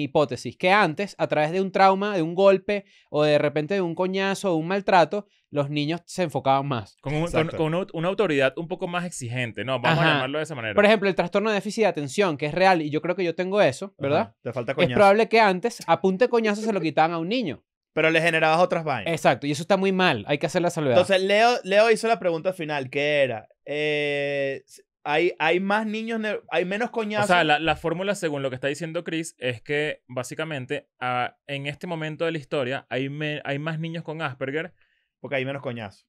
hipótesis, que antes, a través de un trauma, de un golpe o de repente de un coñazo o un maltrato, los niños se enfocaban más. Con, una autoridad un poco más exigente, ¿no? Vamos a llamarlo de esa manera. Por ejemplo, el trastorno de déficit de atención, que es real, y yo creo que yo tengo eso, ¿verdad? Te falta coñazo. Es probable que antes, a punta de coñazo, se lo quitaban a un niño. Pero le generabas otras vainas. Exacto, y eso está muy mal, hay que hacer la salvedad. Entonces, Leo, Leo hizo la pregunta final, que era, eh, hay, más niños, hay menos coñazos. O sea, la, fórmula, según lo que está diciendo Chris, es que básicamente ah, en este momento de la historia hay, más niños con Asperger. Porque hay menos coñazos.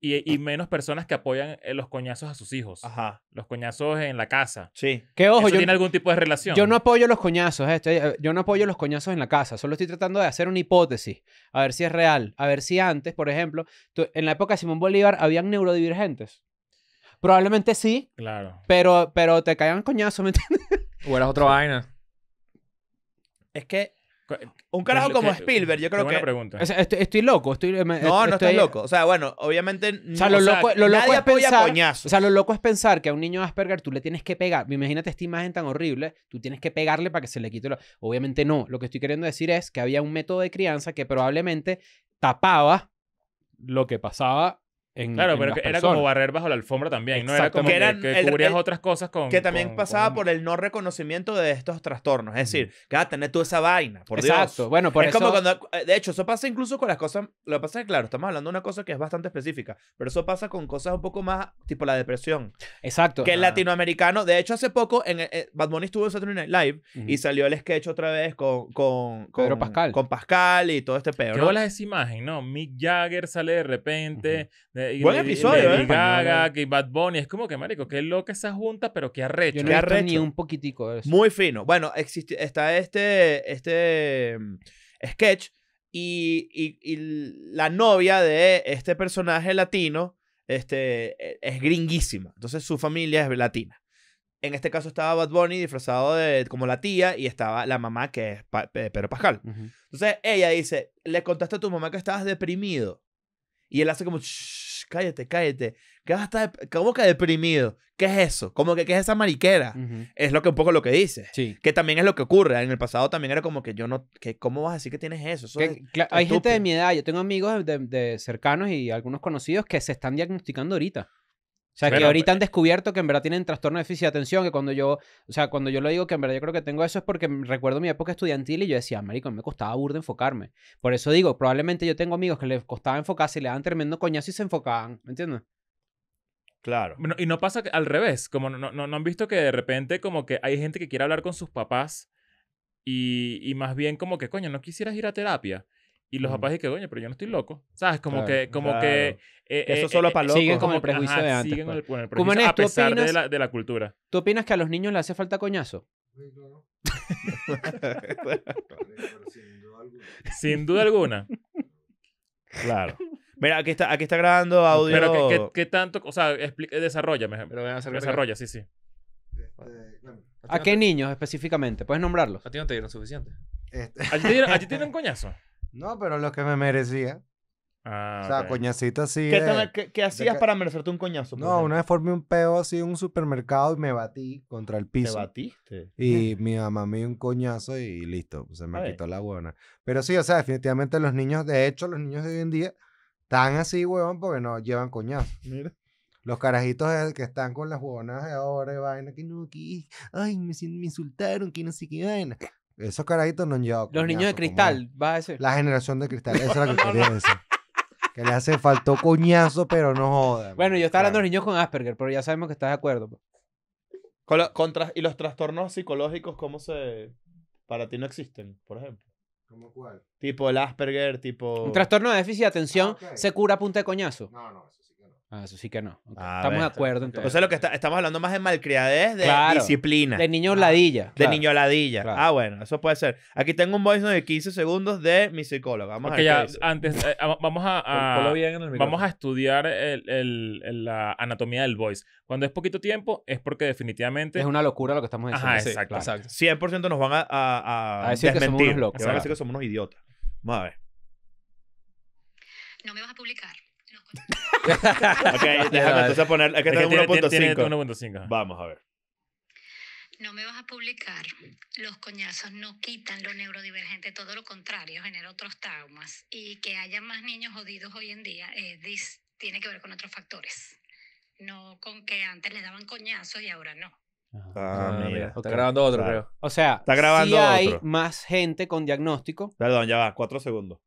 y, ah. menos personas que apoyan eh, los coñazos a sus hijos. Ajá. Los coñazos en la casa. Sí. Que ojo, yo, tiene algún tipo de relación? Yo no apoyo los coñazos, eh, eh, yo no apoyo los coñazos en la casa. Solo estoy tratando de hacer una hipótesis. A ver si es real. A ver si antes, por ejemplo, en la época de Simón Bolívar habían neurodivergentes. Probablemente sí. Claro. Pero, pero te caigan coñazo, ¿me entiendes? [laughs] O eras otra vaina. Es que un carajo como Spielberg, yo creo que. pregunta. estoy, estoy, loco. Estoy, no, estoy, no loco. O sea, bueno, obviamente. O sea, lo, loco, es pensar. es pensar que a un niño de Asperger tú le tienes que pegar. Imagínate esta imagen tan horrible. Tú tienes que pegarle para que se le quite. Lo... Obviamente no. Lo que estoy queriendo decir es que había un método de crianza que probablemente tapaba lo que pasaba claro, pero era como barrer bajo la alfombra también, ¿no? Era que, eran, otras cosas con... Que también pasaba por el no reconocimiento de estos trastornos. Es decir, que vas ah, a tener tú esa vaina, por Exacto. Dios. bueno, por es eso... cuando... Eh, de hecho, eso pasa incluso con las cosas... Lo que pasa es que, claro, estamos hablando de una cosa que es bastante específica, pero eso pasa con cosas un poco más tipo la depresión. Exacto. Que el latinoamericano... De hecho, hace poco en, eh, eh, Bad Bunny estuvo en Saturday Night Live y salió el sketch otra vez con... con, Pedro Pascal. Con Pascal y todo este peor. ¿Qué bolas ¿no? esa imagen, no? Mick Jagger sale de repente... Eh, Buen episodio, ¿eh? ¿eh? Gaga, que Bad Bunny. Es como que, marico, qué loca esa junta, pero qué arrecho. Yo un poquitico eso. Muy fino. Bueno, existe, está este, este mm, sketch y, la novia de este personaje latino este, e, es gringuísima. Entonces su familia es latina. En este caso estaba Bad Bunny disfrazado de, como la tía y estaba la mamá que es eh, Pedro Pascal. Entonces ella dice, le contaste a tu mamá que estabas deprimido. Y él hace como, Shh, cállate, cállate. ¿Qué vas a ¿Cómo que deprimido? ¿Qué es eso? Como que, ¿qué es esa mariquera? Es lo que un poco lo que dice. Sí. Que también es lo que ocurre. En el pasado también era como que yo no, que ¿cómo vas a decir que tienes eso? hay gente de mi edad, yo tengo amigos de, cercanos y algunos conocidos que se están diagnosticando ahorita. O sea, que ahorita han descubierto que en verdad tienen trastorno de déficit de atención, que cuando yo, o sea, cuando yo lo digo que en verdad yo creo que tengo eso es porque recuerdo mi época estudiantil y yo decía, marico, me costaba burda enfocarme. Por eso digo, probablemente yo tengo amigos que les costaba enfocarse y le daban tremendo coñazo y se enfocaban, ¿me entiendes? Claro. y no pasa al revés, como no, no, no, han visto que de repente como que hay gente que quiere hablar con sus papás y, y más bien como que, coño, no quisieras ir a terapia. Y los papás papás dicen, coño, pero yo no estoy loco. ¿Sabes? Como que... Como eh, que eso eh, solo eh, para locos. Siguen como el prejuicio de antes. Siguen pues. el prejuicio a pesar de, la, de, la, cultura. ¿Tú opinas que a los niños le hace falta coñazo? Sin duda alguna. Claro. Mira, aquí está, aquí está grabando audio. Pero ¿qué, tanto? O sea, desarrolla, me Desarrolla, sí, sí. Este, ¿A, qué niños específicamente? ¿Puedes nombrarlos? A ti no te dieron suficiente. Este... tienen coñazo? No, pero lo que me merecía. Ah, o sea, coñacito así. ¿Qué, hacías para merecerte un coñazo? No, una vez formé un pedo así en un supermercado y me batí contra el piso. ¿Te batiste? Y mi mamá me dio un coñazo y listo, se me quitó la buena. Pero sí, o sea, definitivamente los niños, de hecho, los niños de hoy en día están así, huevón, porque no llevan coñazo. Mira. Los carajitos que están con las huevonas de ahora y vaina, que no, que, ay, me, me insultaron, que no sé qué vaina. Esos carajitos no han Los niños de cristal, va a decir. La generación de cristal, esa es la que [laughs] quería decir. Que le hace faltó coñazo, pero no joda. Bueno, yo estaba hablando de los niños con Asperger, pero ya sabemos que estás de acuerdo. Pues. ¿Y los trastornos psicológicos cómo se... para ti no existen, por ejemplo? ¿Cómo cuál? Tipo el Asperger, tipo... Un trastorno de déficit de ah, atención se cura a punta de coñazo. No, no, Ah, eso sí que no. Ah, estamos de acuerdo. Entonces. sea, lo que está, estamos hablando más de malcriadez, de disciplina. De niño ah, ladilla. de niño ladilla. Ah, bueno, eso puede ser. Aquí tengo un voice de 15 segundos de mi psicóloga. Vamos a vamos a, estudiar la anatomía del voice. Cuando es poquito tiempo, es porque definitivamente. Es una locura lo que estamos diciendo. Ajá, exacto, 100% nos van a, a, a, decir Que somos unos a decir que somos unos idiotas. Vamos a ver. No me vas a publicar ok, [laughs] déjame entonces poner. 1.5. Vamos a ver. No me vas a publicar. Los coñazos no quitan lo neurodivergente, todo lo contrario, genera otros traumas. Y que haya más niños jodidos hoy en día eh, tiene que ver con otros factores. No con que antes le daban coñazos y ahora no. Ah, ah, está grabando otro, creo. O sea, está grabando hay más gente con diagnóstico. Perdón, ya va, cuatro segundos.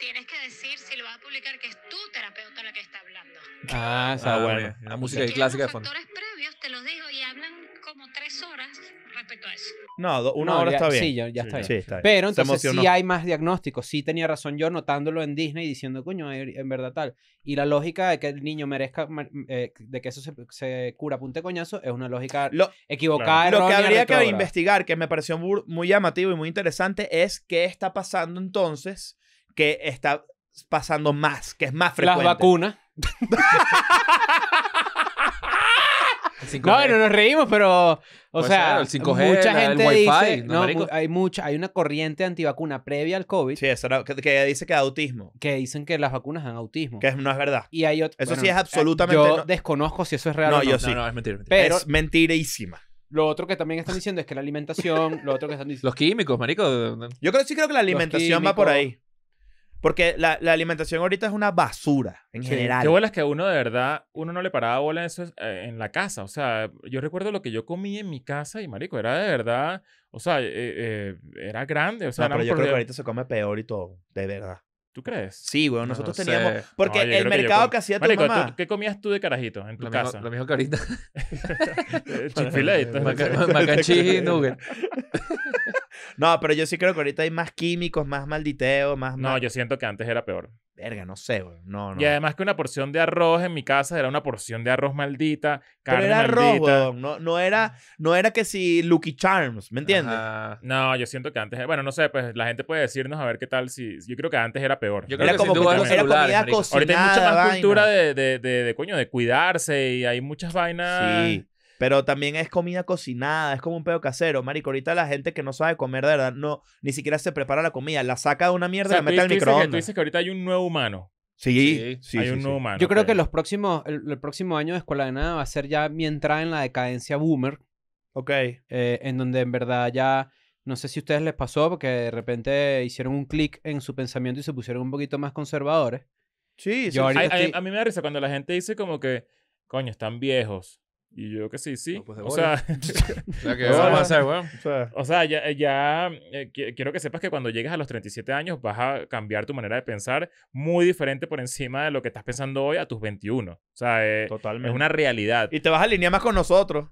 Tienes que decir si lo publicar que es tu terapeuta la que está hablando. Ah, está ah, bueno. La música clásica de fondo. previos, te los digo, y hablan como tres horas respecto a eso. No, una hora está bien. Sí, ya, está, Pero entonces sí hay más diagnósticos. Sí tenía razón yo notándolo en Disney diciendo, coño, en verdad tal. Y la lógica de que el niño merezca, eh, de que eso se, se, cura punte coñazo, es una lógica lo, equivocada. Lo que habría que investigar, que me pareció muy llamativo y muy interesante, es qué está pasando entonces que está pasando más, que es más frecuente. Las vacunas. [laughs] No, no nos reímos, pero. O pues sea, el mucha gente el dice. No, hay, mucha, hay una corriente antivacuna previa al COVID. Sí, eso era, que, dice que da autismo. Que dicen que las vacunas dan autismo. Que no es verdad. Y hay Eso sí es absolutamente. Yo desconozco si eso es real o no. Yo sí. No, es mentira. Pero, es mentirísima. Lo otro que también están diciendo es que la alimentación. lo otro que están [laughs] diciendo. Los químicos, marico. Yo creo, sí creo que la alimentación va por ahí. Porque la, la, alimentación ahorita es una basura en general. general. Qué bolas que a uno de verdad, uno no le paraba bola eso eh, en la casa. O sea, yo recuerdo lo que yo comí en mi casa y marico, era de verdad, o sea, eh, eh, era grande. O sea, no, pero yo creo que ahorita se come peor y todo, de verdad. ¿Tú crees? Sí, güey, nosotros teníamos. Porque el mercado que, que hacía tu Marico, ¿Qué comías tú de carajito en tu casa? lo mismo que ahorita. [laughs] [laughs] [laughs] chick y nugget. No, pero yo sí creo que ahorita hay más químicos, más malditeo, más. No, yo siento que antes era peor. Verga, no sé, güey. No, no. Y además que una porción de arroz en mi casa era una porción de arroz maldita. Carne pero era arroz, No, no, era, no era que si Lucky Charms, ¿me entiendes? No, yo siento que antes. Bueno, no sé, pues la gente puede decirnos a ver qué tal. si Yo creo que antes era peor. era como que era comida cocinada, Ahorita hay mucha más cultura de, de, de, coño, de cuidarse y hay muchas vainas. Sí. Pero también es comida cocinada, es como un pedo casero, marico. Ahorita la gente que no sabe comer de verdad, no, ni siquiera se prepara la comida, la saca de una mierda y la mete al microondas. tú dices que ahorita hay un nuevo humano. Sí, sí, hay un nuevo humano. Yo creo que los próximos, el, próximo año de Escuela de Nada va a ser ya mi entrada en la decadencia boomer. Ok. Eh, en donde en verdad ya, no sé si a ustedes les pasó, porque de repente hicieron un clic en su pensamiento y se pusieron un poquito más conservadores. Sí, sí. a mí me da risa cuando la gente dice como que, coño, están viejos y yo que sí, sí. Pues, o, sea, [laughs] ya, quiero que sepas que cuando llegues a los 37 años vas a cambiar tu manera de pensar muy diferente por encima de lo que estás pensando hoy a tus 21. O sea, eh, es una realidad. Y te vas a alinear más con nosotros.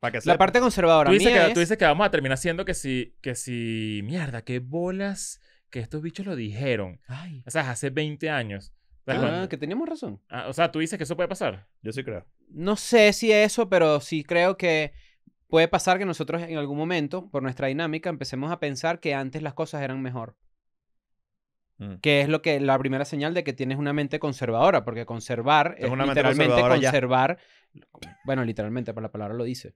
Para La parte conservadora. Tú dices, que, tú dices que vamos a terminar siendo que si, que si, mierda, qué bolas que estos bichos lo dijeron. O sea, hace 20 años. Ah, que teníamos razón. Ah, o sea, tú dices que eso puede pasar. Yo sí creo. No sé si eso, pero sí creo que puede pasar que nosotros en algún momento, por nuestra dinámica, empecemos a pensar que antes las cosas eran mejor. Mm. Que es lo que la primera señal de que tienes una mente conservadora, porque conservar es, literalmente conservar. Bueno, literalmente, por la palabra lo dice.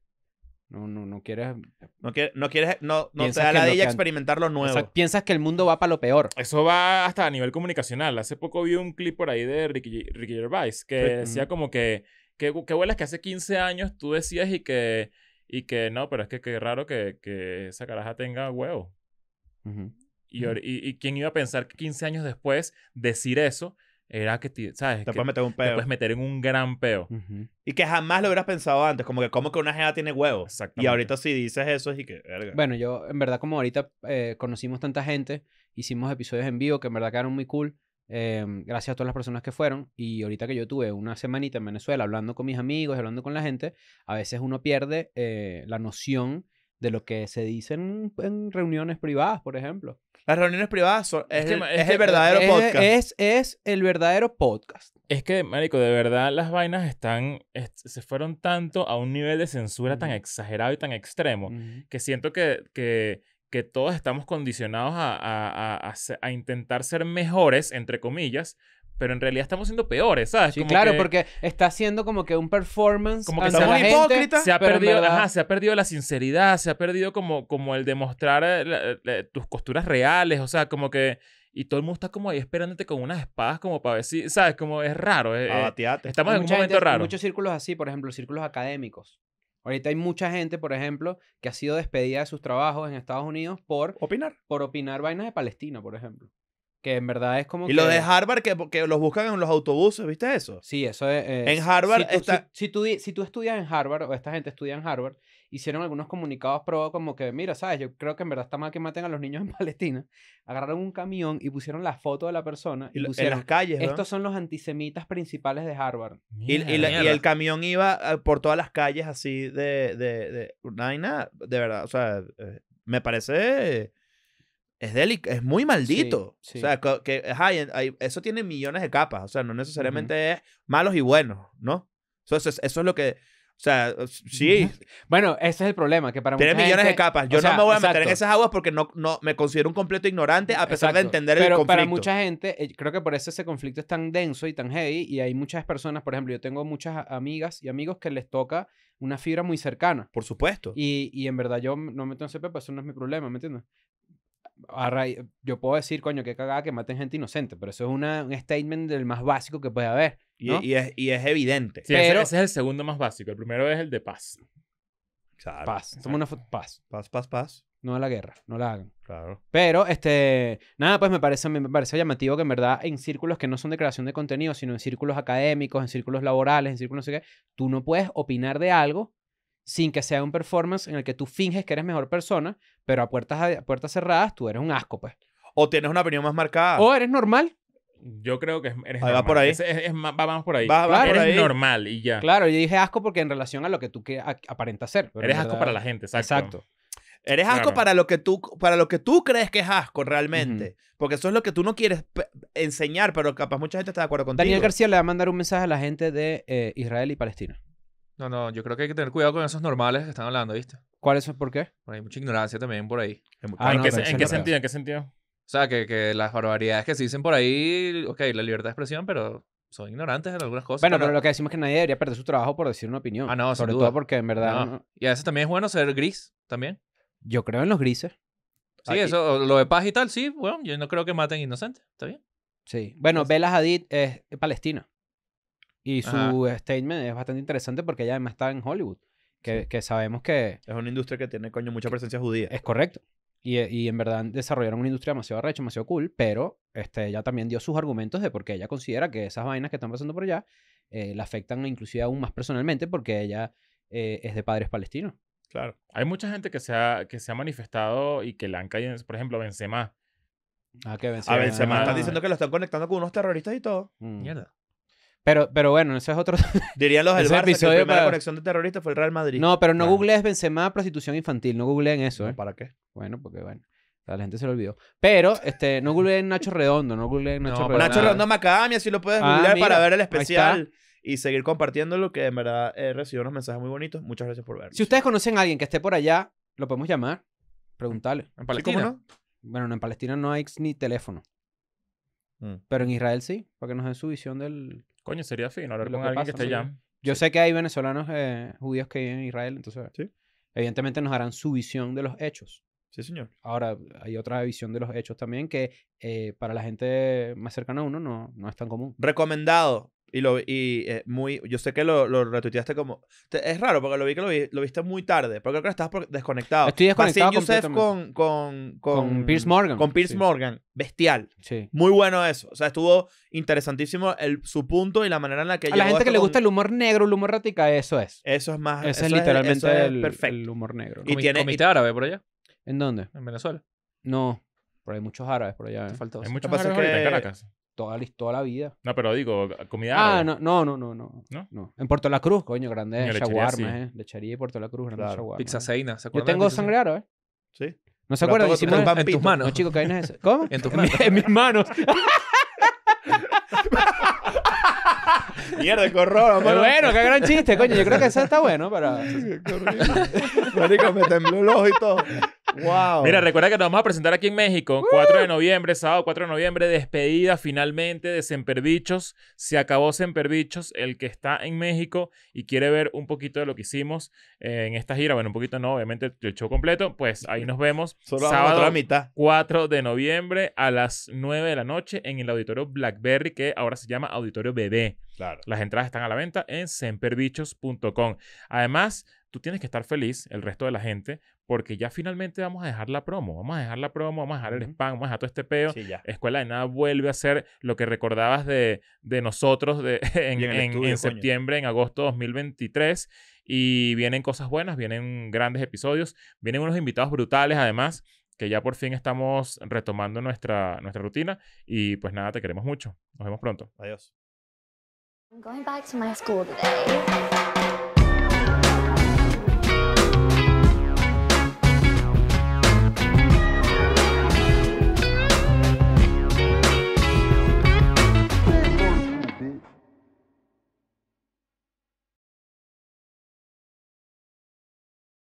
No, no, no quieres. No, no quieres, no, no te da la de experimentar lo nuevo. O sea, piensas que el mundo va para lo peor. Eso va hasta a nivel comunicacional. Hace poco vi un clip por ahí de Ricky, Ricky Gervais que decía mm. como que, ¿Qué que Es que hace 15 años tú decías y que, y que no, pero es que qué raro que, que, esa caraja tenga huevo. y, y, y, quién iba a pensar que 15 años después decir eso era que, ¿sabes? Te puedes meter un peo. Te puedes meter en un gran peo. Y que jamás lo hubieras pensado antes, como que como que una jeva tiene huevos. Y ahorita si dices eso, es y que, verga. Bueno, yo, en verdad, como ahorita eh, conocimos tanta gente, hicimos episodios en vivo que en verdad quedaron muy cool. Em, gracias a todas las personas que fueron. Y ahorita que yo tuve una semanita en Venezuela hablando con mis amigos, hablando con la gente, a veces uno pierde eh, la noción de lo que se dice en, reuniones privadas, por ejemplo. Las reuniones privadas son, es, el, verdadero podcast. Es, es el verdadero podcast. Es que, Marico, de verdad las vainas están, se fueron tanto a un nivel de censura tan exagerado y tan extremo que siento que, que, que todos estamos condicionados a, a, a, a, intentar ser mejores, entre comillas, pero en realidad estamos siendo peores, ¿sabes? Sí, claro, porque está haciendo como que un performance. Como que Se ha, perdido, se ha perdido la sinceridad, se ha perdido como, como el demostrar eh, tus costuras reales, o sea, como que. Y todo el mundo está como ahí esperándote con unas espadas como para ver si, ¿sabes? Como es raro. estamos en un momento raro. Hay muchos círculos así, por ejemplo, círculos académicos. Ahorita hay mucha gente, por ejemplo, que ha sido despedida de sus trabajos en Estados Unidos por... Opinar. Por opinar vainas de Palestina, por ejemplo. Que en verdad es como. Y lo de Harvard, que, los buscan en los autobuses, ¿viste eso? Sí, eso es. Eh, en Harvard si tú, está... si, tú, estudias en Harvard, o esta gente estudia en Harvard, hicieron algunos comunicados pro como que, mira, ¿sabes? Yo creo que en verdad está mal que maten a los niños en [laughs] Palestina. Agarraron un camión y pusieron la foto de la persona. en las calles. Estos son los antisemitas principales de Harvard. y, el camión iba ah, por todas las calles así de. de, de, de, de verdad, o sea, eh, me parece es, es muy maldito. O sea, que, eso tiene millones de capas. O sea, no necesariamente es malos y buenos, ¿no? Eso, es lo que... O sea, sí. Bueno, ese es el problema, que para Tiene millones de capas. Yo no me voy a meter en esas aguas porque no, no me considero un completo ignorante a pesar de entender el conflicto. Pero para mucha gente, eh, creo que por eso ese conflicto es tan denso y tan heavy y hay muchas personas, por ejemplo, yo tengo muchas amigas y amigos que les toca una fibra muy cercana. Por supuesto. Y, en verdad yo no meto en ese pues eso no es mi problema, ¿me entiendes? yo puedo decir, coño, qué cagada que maten gente inocente, pero eso es una, un statement del más básico que puede haber. ¿no? Y, y, es, y, es, evidente. pero, ese, es el segundo más básico. El primero es el de paz. paz. Somos una paz. Paz, paz, paz. No a la guerra, no la hagan. Claro. Pero, este, nada, pues me parece, me parece llamativo que en verdad en círculos que no son de creación de contenido, sino en círculos académicos, en círculos laborales, en círculos no sé qué, tú no puedes opinar de algo sin que sea un performance en el que tú finges que eres mejor persona, pero a puertas, a puertas cerradas tú eres un asco, pues. O tienes una opinión más marcada. O eres normal. Yo creo que eres normal. Va por ahí. va por ahí. claro, eres normal y ya. Claro, yo dije asco porque en relación a lo que tú que aparentas ser. Eres asco para la gente, exacto. Exacto. Eres asco para, lo que tú, para lo que tú crees que es asco realmente. Porque eso es lo que tú no quieres enseñar, pero capaz mucha gente está de acuerdo contigo. Daniel García le va a mandar un mensaje a la gente de eh, Israel y Palestina. No, no, yo creo que hay que tener cuidado con esos normales que están hablando, ¿viste? ¿Cuál es? ¿Por qué? hay mucha ignorancia también por ahí. Ah, ¿En, qué, sentido? ¿En qué sentido? O sea, que, las barbaridades que se dicen por ahí, ok, la libertad de expresión, pero son ignorantes en algunas cosas. Bueno, pero, lo que decimos es que nadie debería perder su trabajo por decir una opinión. Ah, no, sobre todo porque en verdad. Y a veces también es bueno ser gris, también. Yo creo en los grises. Sí, eso, lo de paz y tal, sí, bueno, yo no creo que maten inocentes, está bien. Sí. Bueno, Velas Hadid es palestina. Y su statement es bastante interesante porque ella además está en Hollywood, que, que sabemos que... Es una industria que tiene, coño, mucha presencia judía. Es correcto. Y, y, en verdad desarrollaron una industria demasiado arrecha, demasiado cool, pero este, ella también dio sus argumentos de por qué ella considera que esas vainas que están pasando por allá eh, la afectan inclusive aún más personalmente porque ella eh, es de padres palestinos. Claro. Hay mucha gente que se ha, que se ha manifestado y que le han caído, por ejemplo, Benzema. Ah, que Benzema. A Benzema. Están ah. diciendo que lo están conectando con unos terroristas y todo. Mm. Mierda. Pero, pero bueno, eso es otro. [laughs] Dirían los del Barça que el primera conexión de terroristas fue el Real Madrid. No, pero no googlees Benzema prostitución infantil. No googleen eso, ¿eh? ¿Para qué? Bueno, porque bueno. la gente se lo olvidó. Pero este, no googleen Nacho Redondo, no googleen Nacho Redondo. Nacho Redondo Macadamia, si lo puedes ah, googlear para ver el especial y seguir compartiéndolo, que en verdad he recibido unos mensajes muy bonitos. Muchas gracias por ver. Si ustedes conocen a alguien que esté por allá, lo podemos llamar, preguntarle. cómo no? Bueno, en Palestina no hay ni teléfono. Mm. Pero en Israel sí, para que nos den su visión del, Coño, sería fino hablar con alguien que esté allá. Yo sé que hay venezolanos eh, judíos que viven en Israel, entonces evidentemente nos harán su visión de los hechos. Sí, señor. Ahora, hay otra visión de los hechos también que eh, para la gente más cercana a uno no, no es tan común. Recomendado. Y lo y muy. Yo sé que lo, retuiteaste como. es raro porque lo vi que lo, viste muy tarde. porque creo que estabas desconectado. Estoy desconectado. con, con, con, Pierce Morgan. Con Pierce Morgan. Bestial. Sí. Muy bueno eso. O sea, estuvo interesantísimo el, su punto y la manera en la que. A la gente que este le gusta el humor negro, el humor rática, eso es. Eso es más. Eso, es literalmente el, perfecto. humor negro. Y tiene. árabe por allá. ¿En dónde? En Venezuela. No. Pero hay muchos árabes por allá. Eh. Hay muchos árabes que... en Caracas toda la, toda la vida. No, pero digo, comida Ah, no, no, no, no, no, En Puerto La Cruz, coño, grande Coño, lechería, sí. eh. y Puerto La Cruz, grande Claro. Pizza Seina, ¿se Yo tengo sangre eh. Sí. ¿No se acuerda acuerdan? en- tus manos. chicos, ¿qué es [laughs] ¿Cómo? En tus manos. en mis manos. [laughs] Mierda, qué horror, bueno, qué gran chiste, coño. Yo creo que eso está bueno para... [laughs] Marico, me tembló el ojo y todo. Mira, recuerda que nos vamos a presentar aquí en México, 4 de noviembre, sábado 4 de noviembre, despedida finalmente de Semperbichos. Se acabó Semperbichos, el que está en México y quiere ver un poquito de lo que hicimos eh, en esta gira, bueno, un poquito no, obviamente el show completo, pues ahí nos vemos. [laughs] Solo sábado la mitad. 4 de noviembre a las 9 de la noche en el auditorio Blackberry, que ahora se llama Auditorio Bebé. Claro. Las entradas están a la venta en semperbichos.com. Además, tú tienes que estar feliz, el resto de la gente, porque ya finalmente vamos a dejar la promo, vamos a dejar la promo, vamos a dejar el spam, vamos a dejar todo este peo. Escuela de Nada vuelve a ser lo que recordabas de, nosotros de, [laughs] en, septiembre, en agosto de 2023. Y vienen cosas buenas, vienen grandes episodios, vienen unos invitados brutales además, que ya por fin estamos retomando nuestra, nuestra rutina. Y pues nada, te queremos mucho. Nos vemos pronto. Adiós.